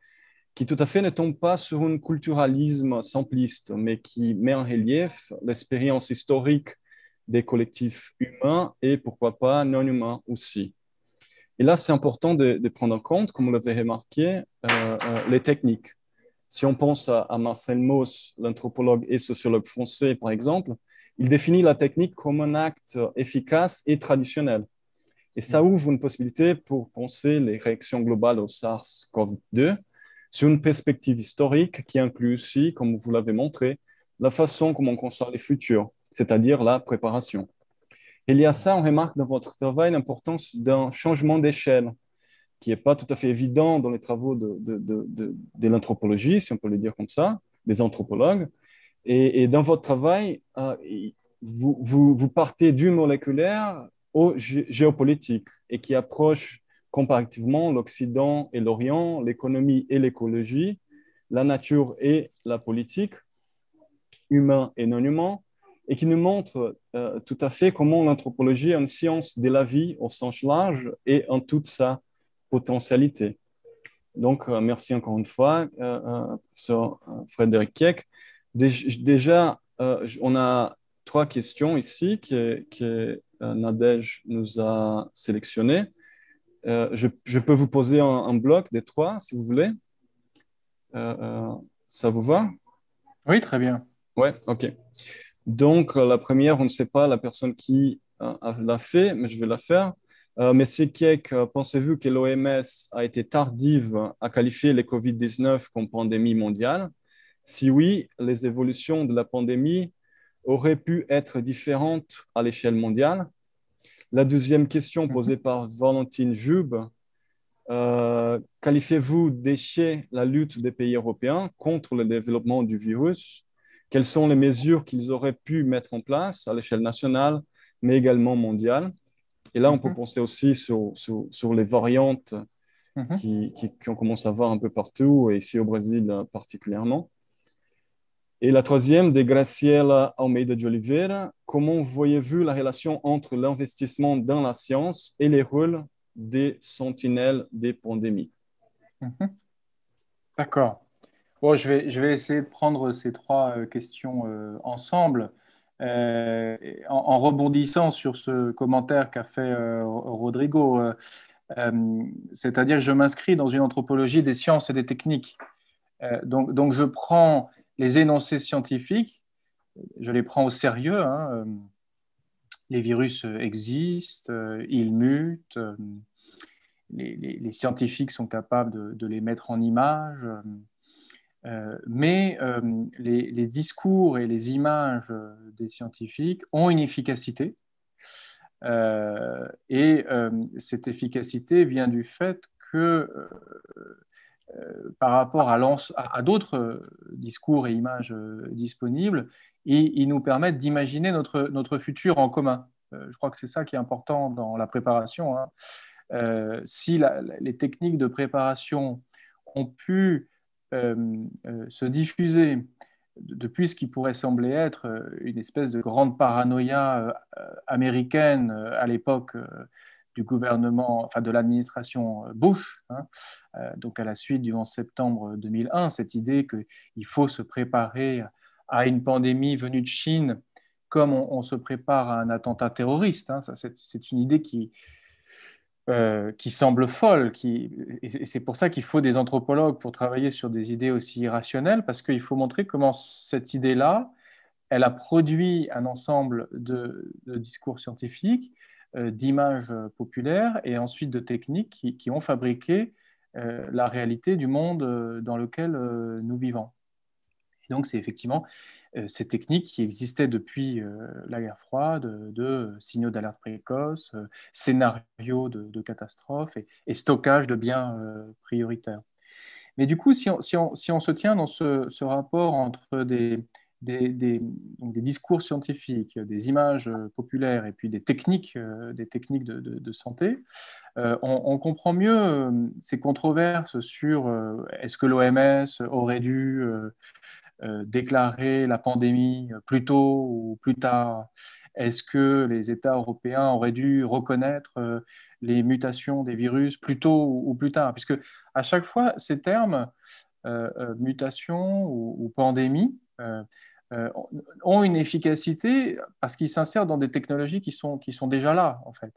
qui tout à fait ne tombe pas sur un culturalisme simpliste, mais qui met en relief l'expérience historique des collectifs humains et pourquoi pas non humains aussi. Et là, c'est important de, prendre en compte, comme vous l'avez remarqué, euh, euh, les techniques. Si on pense à, Marcel Mauss, l'anthropologue et sociologue français, par exemple, il définit la technique comme un acte efficace et traditionnel. Et ça mm. ouvre une possibilité pour penser les réactions globales au SARS-CoV-2 sur une perspective historique qui inclut aussi, comme vous l'avez montré, la façon comment on conçoit les futurs, c'est-à-dire la préparation. Il y a ça, on remarque dans votre travail l'importance d'un changement d'échelle qui n'est pas tout à fait évident dans les travaux de, de, l'anthropologie, si on peut le dire comme ça, des anthropologues. Et, dans votre travail, euh, vous, partez du moléculaire au géopolitique et qui approche comparativement l'Occident et l'Orient, l'économie et l'écologie, la nature et la politique, humain et non humain, et qui nous montre euh, tout à fait comment l'anthropologie est une science de la vie au sens large et en toute sa potentialité. Donc, euh, merci encore une fois, euh, euh professeur Frédéric Keck déjà, on a trois questions ici que, Nadège nous a sélectionnées. Je, peux vous poser un, un, bloc des trois, si vous voulez. ça vous va Oui, très bien. Ouais, ok. Donc, euh, la première, on ne sait pas la personne qui euh, l'a fait, mais je vais la faire. Euh, ce que euh, pensez-vous que l'OMS a été tardive à qualifier le COVID-19 comme pandémie mondiale Si oui, les évolutions de la pandémie auraient pu être différentes à l'échelle mondiale La deuxième question mhm. posée par Valentine Jube, qualifiez-vous déchet la lutte des pays européens contre le développement du virus quelles sont les mesures qu'ils auraient pu mettre en place à l'échelle nationale, mais également mondiale. Et là, on peut mhm. penser aussi sur, sur, les variantes qu'on mhm. qui, qui, commence à voir un peu partout, et ici au Brésil euh, particulièrement. Et la troisième, de Graciela Almeida de Oliveira, comment voyez-vous la relation entre l'investissement dans la science et les rôles des sentinelles des pandémies
mhm. D'accord. Bon, je vais, essayer de prendre ces trois euh, questions euh, ensemble. Euh, en, rebondissant sur ce commentaire qu'a fait Rodrigo, c'est-à-dire que je m'inscris dans une anthropologie des sciences et des techniques. Donc, je prends les énoncés scientifiques, je les prends au sérieux. Hein, les virus existent, ils mutent, les, scientifiques sont capables de les mettre en image. Euh, mais euh, les, discours et les images euh, des scientifiques ont une efficacité. et cette efficacité vient du fait que par rapport à, à, d'autres discours et images disponibles, ils nous permettent d'imaginer notre, futur en commun. je crois que c'est ça qui est important dans la préparation. Hein. si les techniques de préparation ont pu euh, euh, se diffuser depuis ce qui pourrait sembler être euh, une espèce de grande paranoïa américaine à l'époque du gouvernement, enfin de l'administration Bush, hein, donc à la suite du 11 septembre 2001, cette idée qu'il faut se préparer à une pandémie venue de Chine comme on, se prépare à un attentat terroriste. Hein. c'est une idée qui, euh, qui semble folle. Qui, et c'est pour ça qu'il faut des anthropologues pour travailler sur des idées aussi irrationnelles, parce qu'il faut montrer comment cette idée-là, elle a produit un ensemble de, discours scientifiques, euh, d'images populaires et ensuite de techniques qui, ont fabriqué euh, la réalité du monde dans lequel nous vivons. donc c'est effectivement euh, ces techniques qui existaient depuis euh, la guerre froide, de euh, signaux d'alerte précoce, scénarios de, de catastrophes et, stockage de biens prioritaires. Mais du coup, si on, si si on se tient dans ce, rapport entre des, des, des, discours scientifiques, des images populaires et puis des techniques, des techniques de, de, santé, on, comprend mieux ces controverses sur est-ce que l'OMS aurait dû euh, déclarer la pandémie euh, plus tôt ou plus tard Est-ce que les États européens auraient dû reconnaître euh, les mutations des virus plus tôt ou plus tard Puisque à chaque fois, ces termes, mutation ou, pandémie, ont une efficacité parce qu'ils s'insèrent dans des technologies qui sont, qui sont déjà là, en fait.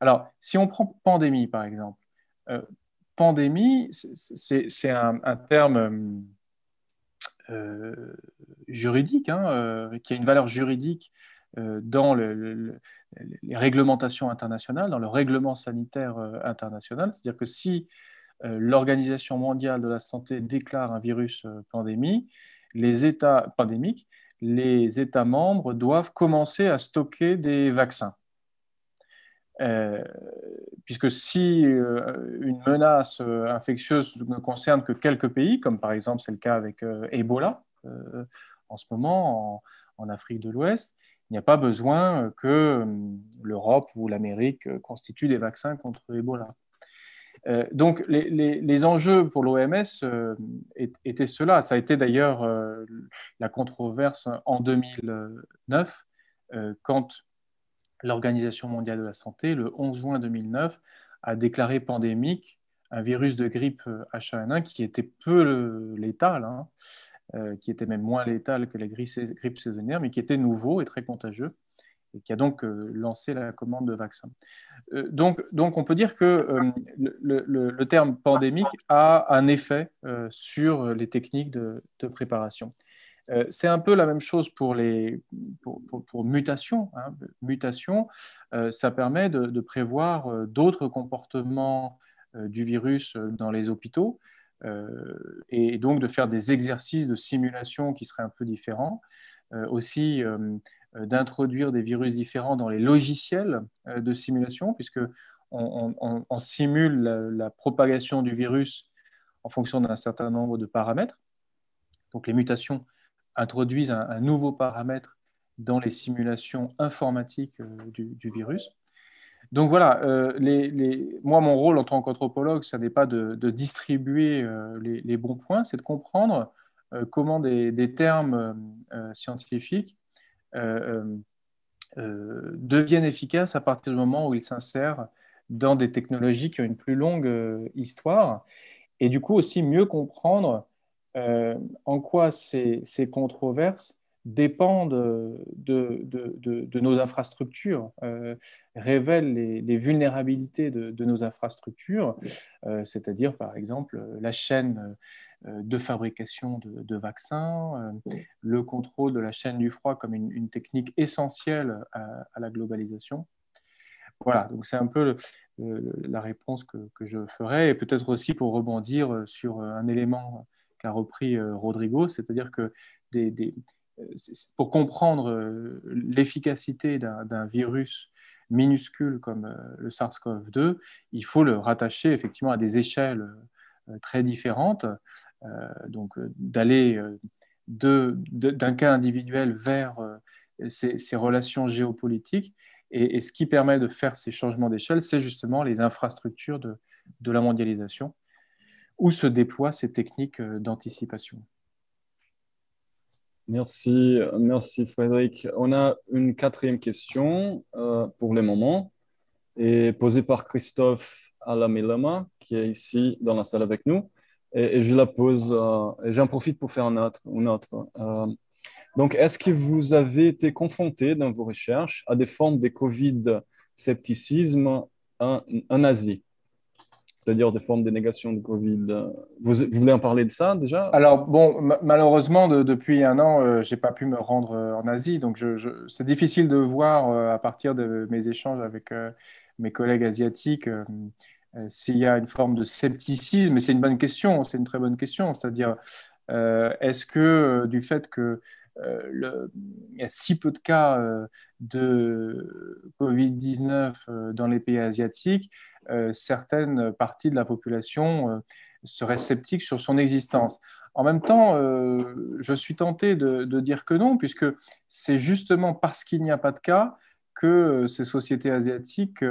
Alors, si on prend pandémie, par exemple, pandémie, c'est un, un, terme hum, euh, juridique, hein, euh, qui a une valeur juridique euh, dans les réglementations internationales, dans le règlement sanitaire international. C'est-à-dire que si l'Organisation mondiale de la santé déclare un virus pandémie, les États pandémiques, les États membres doivent commencer à stocker des vaccins. Euh, puisque si euh, une menace euh, infectieuse ne concerne que quelques pays, comme par exemple c'est le cas avec Ebola en ce moment en, Afrique de l'Ouest, il n'y a pas besoin que l'Europe ou l'Amérique constituent des vaccins contre Ebola. Donc les, les enjeux pour l'OMS étaient ceux-là. Ça a été d'ailleurs la controverse en 2009 quand l'Organisation mondiale de la santé, le 11 juin 2009, a déclaré pandémique un virus de grippe euh, H1N1 qui était peu létal, hein, euh, qui était même moins létal que la grippe saisonnière, mais qui était nouveau et très contagieux, et qui a donc euh, lancé la commande de vaccins. donc, on peut dire que le, terme pandémique a un effet sur les techniques de préparation. Euh, c'est un peu la même chose pour, les, pour, pour, mutation. Hein. Mutation, euh, ça permet de, prévoir euh, d'autres comportements du virus dans les hôpitaux et donc de faire des exercices de simulation qui seraient un peu différents. aussi, d'introduire des virus différents dans les logiciels de simulation, puisque on, simule la, propagation du virus en fonction d'un certain nombre de paramètres. Donc les mutations introduisent un, nouveau paramètre dans les simulations informatiques euh, du, virus. Donc voilà, euh, moi, mon rôle en tant qu'anthropologue, ce n'est pas de, distribuer euh, les, bons points, c'est de comprendre comment des termes scientifiques deviennent efficaces à partir du moment où ils s'insèrent dans des technologies qui ont une plus longue histoire, et du coup aussi mieux comprendre euh, en quoi ces, controverses dépendent de, nos infrastructures, euh, révèlent les, vulnérabilités de, nos infrastructures, euh, c'est-à-dire par exemple la chaîne euh, de fabrication de, vaccins, le contrôle de la chaîne du froid comme une, technique essentielle à, la globalisation. Voilà, donc c'est un peu la réponse que, que je ferai, et peut-être aussi pour rebondir sur un élément repris euh, Rodrigo, c'est-à-dire que euh, pour comprendre euh, l'efficacité d'un virus minuscule comme le SARS-CoV-2, il faut le rattacher effectivement à des échelles très différentes, donc d'aller d'un cas individuel vers ces, relations géopolitiques. Et, ce qui permet de faire ces changements d'échelle, c'est justement les infrastructures de la mondialisation où se déploient ces techniques euh, d'anticipation.
Merci, merci Frédéric. On a une quatrième question euh, pour le moment, et posée par Christophe Alamelama, qui est ici dans la salle avec nous. Et, je la pose, euh, et j'en profite pour faire un autre. Une autre. donc, est-ce que vous avez été confronté dans vos recherches à des formes de Covid-scepticisme en, Asie c'est-à-dire des formes de négation de Covid. Vous, voulez en parler de ça déjà
Alors, bon, malheureusement, depuis un an, euh, j'ai je n'ai pas pu me rendre euh, en Asie, donc c'est difficile de voir euh, à partir de mes échanges avec mes collègues asiatiques s'il y a une forme de scepticisme, mais c'est une bonne question, c'est une très bonne question, c'est-à-dire est-ce que du fait que il y a si peu de cas euh, de Covid-19 euh, dans les pays asiatiques, euh, certaines parties de la population seraient sceptiques sur son existence. En même temps, je suis tenté de, dire que non, puisque c'est justement parce qu'il n'y a pas de cas que ces sociétés asiatiques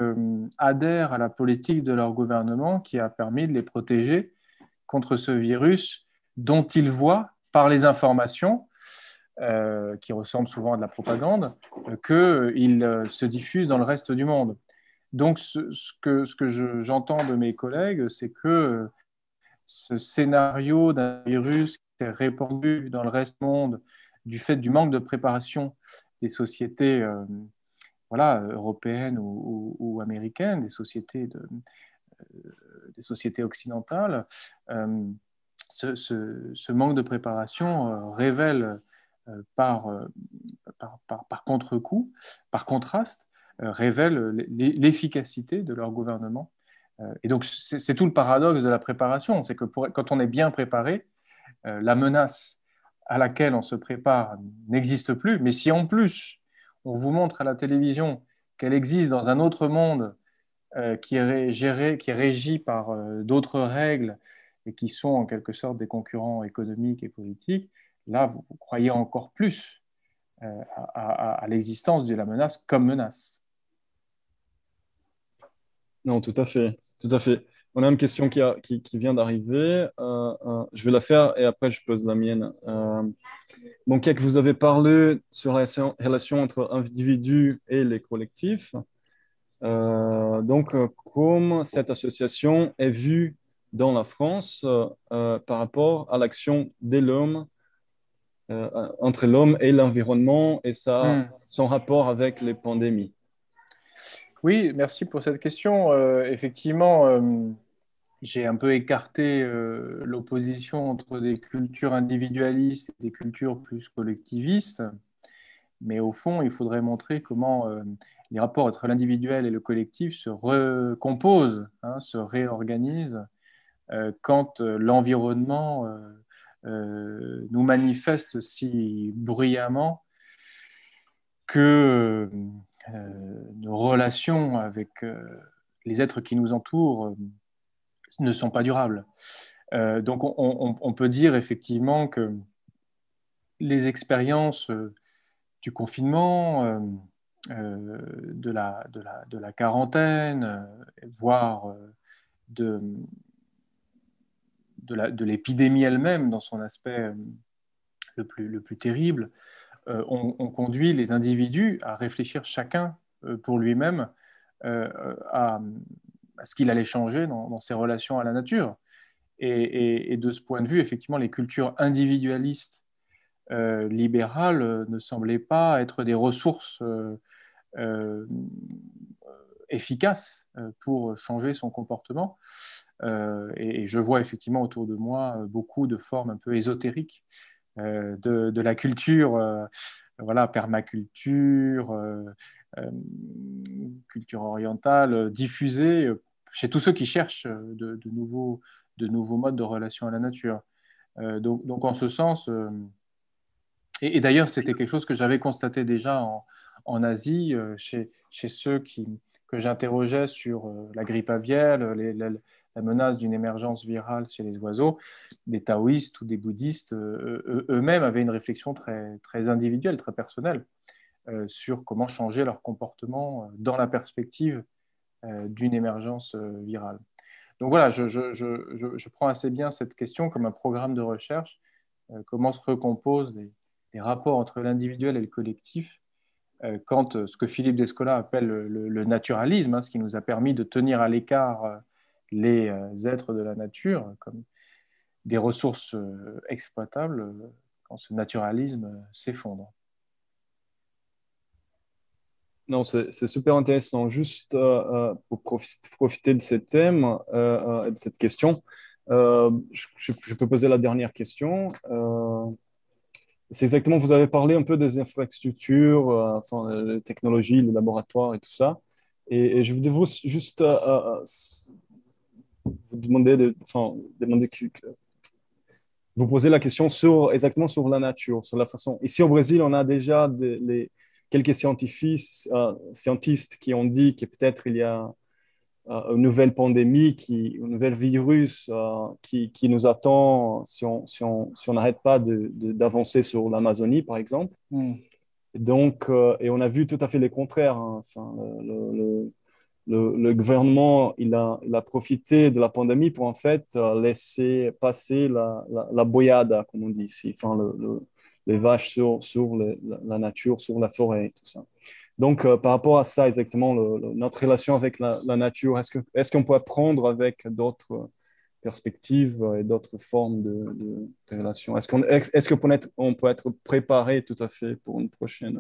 adhèrent à la politique de leur gouvernement qui a permis de les protéger contre ce virus dont ils voient par les informations euh, qui ressemble souvent à de la propagande, euh, qu'il euh, se diffuse dans le reste du monde. Donc, ce, ce que, j'entends de mes collègues, c'est que ce scénario d'un virus qui s'est répandu dans le reste du monde du fait du manque de préparation des sociétés voilà, européennes ou, américaines, des sociétés, des sociétés occidentales, ce, manque de préparation révèle euh, euh, par, contre-coup, par contraste, euh, révèle l'efficacité de leur gouvernement. Et donc, c'est tout le paradoxe de la préparation, c'est que quand on est bien préparé, la menace à laquelle on se prépare n'existe plus, mais si en plus on vous montre à la télévision qu'elle existe dans un autre monde qui, est géré, qui est régi par d'autres règles et qui sont en quelque sorte des concurrents économiques et politiques, là, vous, croyez encore plus euh, à, l'existence de la menace comme menace. Non, tout à fait, tout à fait. On a une question qui, vient d'arriver.
Euh, euh, je vais la faire et après je pose la mienne. Euh, donc, vous avez parlé sur la relation entre individus et les collectifs. donc, comment cette association est vue dans la France par rapport à l'action de l'homme euh, entre l'homme et l'environnement et ça, hmm. son rapport avec les pandémies.
Oui, merci pour cette question. Euh, effectivement, euh, j'ai un peu écarté l'opposition entre des cultures individualistes et des cultures plus collectivistes. Mais au fond, il faudrait montrer comment les rapports entre l'individuel et le collectif se recomposent, hein, se réorganisent quand l'environnement euh, nous manifeste si bruyamment que euh, nos relations avec euh, les êtres qui nous entourent ne sont pas durables. donc on, peut dire effectivement que les expériences du confinement, de, la, quarantaine, voire de, de l'épidémie elle-même dans son aspect euh, le plus, le plus terrible, euh, on, conduit les individus à réfléchir chacun euh, pour lui-même à, ce qu'il allait changer dans, ses relations à la nature. Et, de ce point de vue, effectivement, les cultures individualistes libérales ne semblaient pas être des ressources efficaces pour changer son comportement. Euh, et, je vois effectivement autour de moi euh, beaucoup de formes un peu ésotériques euh, de, la culture, voilà, permaculture, culture orientale, diffusée chez tous ceux qui cherchent de, nouveaux, de nouveaux modes de relation à la nature. donc, donc, en ce sens, et, d'ailleurs, c'était quelque chose que j'avais constaté déjà en, en Asie, chez, chez, ceux qui, que j'interrogeais sur la grippe aviaire, les, la menace d'une émergence virale chez les oiseaux, des taoïstes ou des bouddhistes euh, euh, eux-mêmes avaient une réflexion très, très individuelle, très personnelle euh, sur comment changer leur comportement dans la perspective d'une émergence virale. Donc voilà, je, je, je, je, prends assez bien cette question comme un programme de recherche, comment se recomposent les, rapports entre l'individuel et le collectif quand ce que Philippe Descola appelle le, naturalisme, hein, ce qui nous a permis de tenir à l'écart les euh, êtres de la nature comme des ressources euh, exploitables euh, quand ce naturalisme s'effondre.
Non, c'est super intéressant. Juste pour profiter de ce thème et de cette question, je, peux poser la dernière question. c'est exactement, vous avez parlé un peu des infrastructures, enfin, les technologies, les laboratoires et tout ça. Et, je voudrais juste demander de, enfin, vous posez la question sur, exactement sur la nature, sur la façon. Ici au Brésil, on a déjà les, quelques scientifiques, euh, scientistes qui ont dit que peut-être il y a euh, une nouvelle pandémie, qui, un nouvel virus euh, qui, qui, nous attend si on si n'arrête on, si pas d'avancer sur l'Amazonie, par exemple. Hmm. Donc, et on a vu tout à fait le contraire. Hein. Enfin, le, le, le, gouvernement il a, profité de la pandémie pour en fait euh, laisser passer la, la, boyada, comme on dit ici, enfin, le, les vaches sur, sur la nature, sur la forêt, tout ça. Donc, euh, par rapport à ça, exactement, notre relation avec la, nature, est-ce qu'on est qu'on peut apprendre avec d'autres perspectives et d'autres formes de, de, relations Est-ce qu'on peut, peut être préparé tout à fait pour une prochaine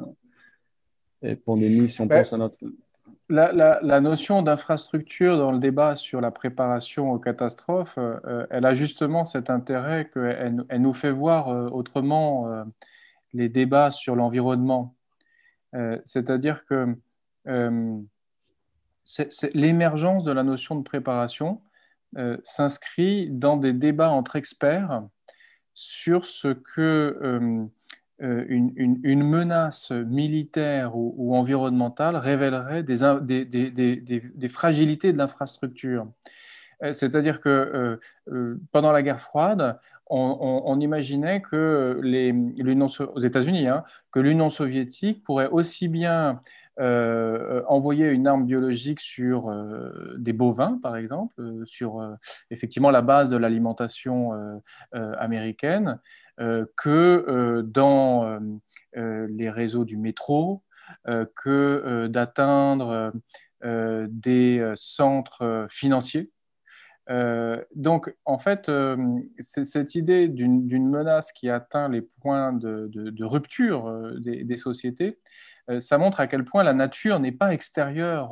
euh, pandémie si on pense à notre
la, notion d'infrastructure dans le débat sur la préparation aux catastrophes, euh, euh, elle a justement cet intérêt qu'elle nous fait voir euh, autrement les débats sur l'environnement. C'est-à-dire que l'émergence de la notion de préparation s'inscrit dans des débats entre experts sur ce que euh, une, menace militaire ou, environnementale révélerait des, fragilités de l'infrastructure. Euh, c'est-à-dire que euh, pendant la guerre froide, on, imaginait que aux États-Unis, hein, que l'Union soviétique pourrait aussi bien envoyer une arme biologique sur des bovins, par exemple, sur effectivement la base de l'alimentation américaine, euh, que euh, dans euh, les réseaux du métro, que d'atteindre des centres financiers. donc, en fait, cette idée d'une menace qui atteint les points de, rupture des, sociétés, ça montre à quel point la nature n'est pas extérieure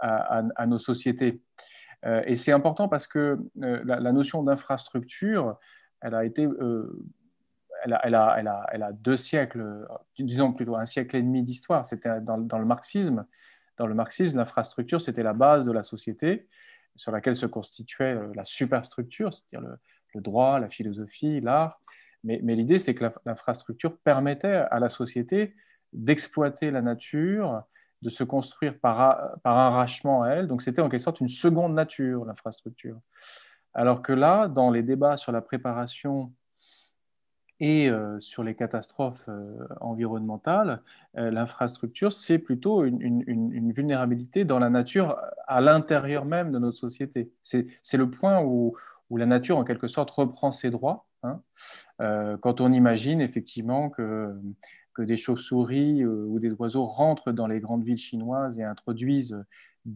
à, nos sociétés. Et c'est important parce que la notion d'infrastructure elle a été euh, elle a, deux siècles, disons plutôt un siècle et demi d'histoire. C'était dans, le marxisme. Dans le marxisme, l'infrastructure, c'était la base de la société sur laquelle se constituait euh, la superstructure, c'est-à-dire le, droit, la philosophie, l'art. Mais, l'idée, c'est que l'infrastructure permettait à la société d'exploiter la nature, de se construire par, arrachement à elle. Donc c'était en quelque sorte une seconde nature, l'infrastructure. Alors que là, dans les débats sur la préparation et euh, sur les catastrophes euh, environnementales, euh, l'infrastructure, c'est plutôt une, vulnérabilité dans la nature, à l'intérieur même de notre société. C'est le point où, la nature, en quelque sorte, reprend ses droits. Hein. quand on imagine effectivement que des chauves-souris ou des oiseaux rentrent dans les grandes villes chinoises et introduisent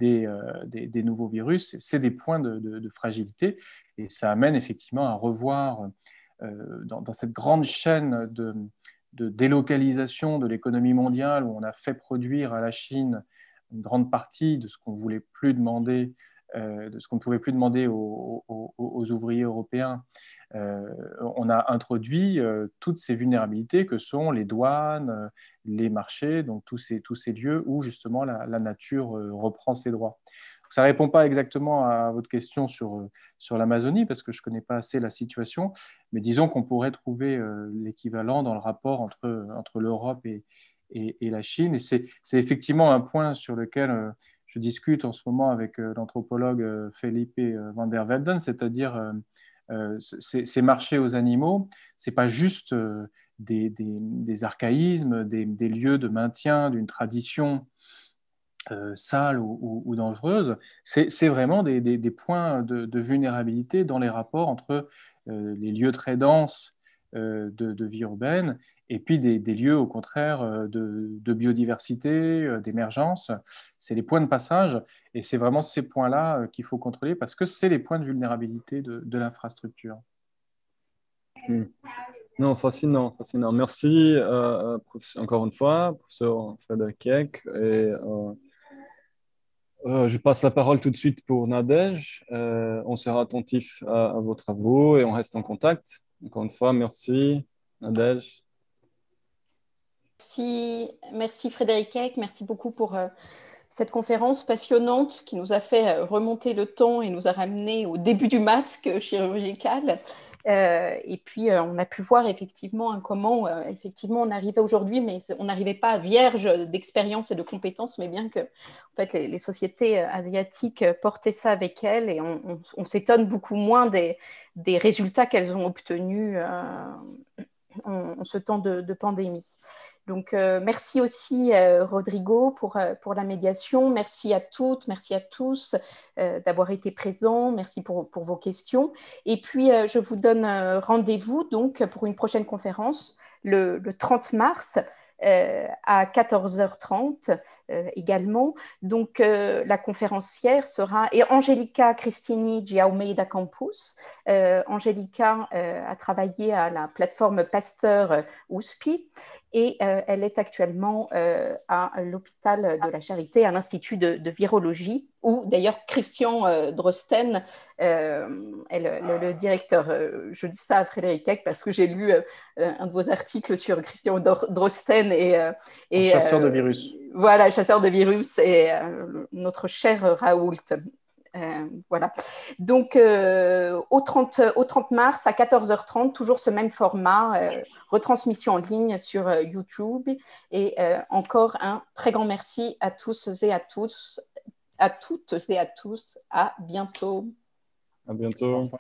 euh, des, nouveaux virus, c'est des points de, fragilité et ça amène effectivement à revoir euh, dans, cette grande chaîne de, délocalisation de l'économie mondiale où on a fait produire à la Chine une grande partie de ce qu'on voulait plus demander, euh, de ce qu'on ne pouvait plus demander aux ouvriers européens euh, on a introduit euh, toutes ces vulnérabilités que sont les douanes, euh, les marchés, donc tous ces, lieux où justement la, nature reprend ses droits. Ça ne répond pas exactement à votre question sur, l'Amazonie, parce que je ne connais pas assez la situation, mais disons qu'on pourrait trouver l'équivalent dans le rapport entre, l'Europe et, la Chine. Et c'est effectivement un point sur lequel je discute en ce moment avec l'anthropologue Felipe van der Velden, c'est-à-dire euh, ces marchés aux animaux, ce n'est pas juste euh, des, archaïsmes, des, lieux de maintien d'une tradition euh, sale ou, dangereuse, c'est vraiment des, points de, vulnérabilité dans les rapports entre les lieux très denses de, vie urbaine et puis des, lieux au contraire euh, de, biodiversité, euh, d'émergence. C'est les points de passage et c'est vraiment ces points-là euh, qu'il faut contrôler parce que c'est les points de vulnérabilité de, l'infrastructure. Hmm. Non, fascinant, fascinant.
Merci encore une fois, professeur Frédéric Kek. Et, je passe la parole tout de suite pour Nadège. on sera attentif à, à vos travaux et on reste en contact. Encore une fois, merci, Nadège.
Merci, merci Frédéric Heck. merci beaucoup pour euh, cette conférence passionnante qui nous a fait euh, remonter le temps et nous a ramené au début du masque chirurgical. Euh, et puis on a pu voir effectivement comment effectivement on arrivait aujourd'hui, mais on n'arrivait pas vierge d'expérience et de compétences, mais bien que en fait les, sociétés asiatiques portaient ça avec elles et on, s'étonne beaucoup moins des, résultats qu'elles ont obtenus en, ce temps de, de pandémie. Donc, euh, merci aussi, euh, Rodrigo, euh, pour, la médiation. Merci à toutes, merci à tous d'avoir été présents. Merci pour, vos questions. Et puis, je vous donne rendez-vous donc pour une prochaine conférence le 30 mars à 14h30 euh, également. Donc, euh, la conférencière sera et Angelica Cristini Giaume da Campus. Euh, Angelica a travaillé à la plateforme Pasteur Ouspi et elle est actuellement à l'hôpital de la Charité, à l'Institut de, virologie, où d'ailleurs Christian Drosten est le, directeur. je dis ça à Frédéric Heck parce que j'ai lu un de vos articles sur Christian Drosten et... et chasseur de virus. Voilà, de virus et euh, notre cher Raoult. Euh, voilà. Donc, euh, au, 30, au 30 mars à 14h30, toujours ce même format, retransmission en ligne sur YouTube. Et encore un très grand merci à tous et à tous, à toutes et à tous. À bientôt.
À bientôt.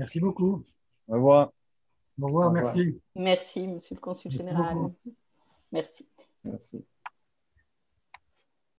Merci beaucoup. Au revoir. Au revoir, merci.
Merci, monsieur le consul général. Merci.
Merci.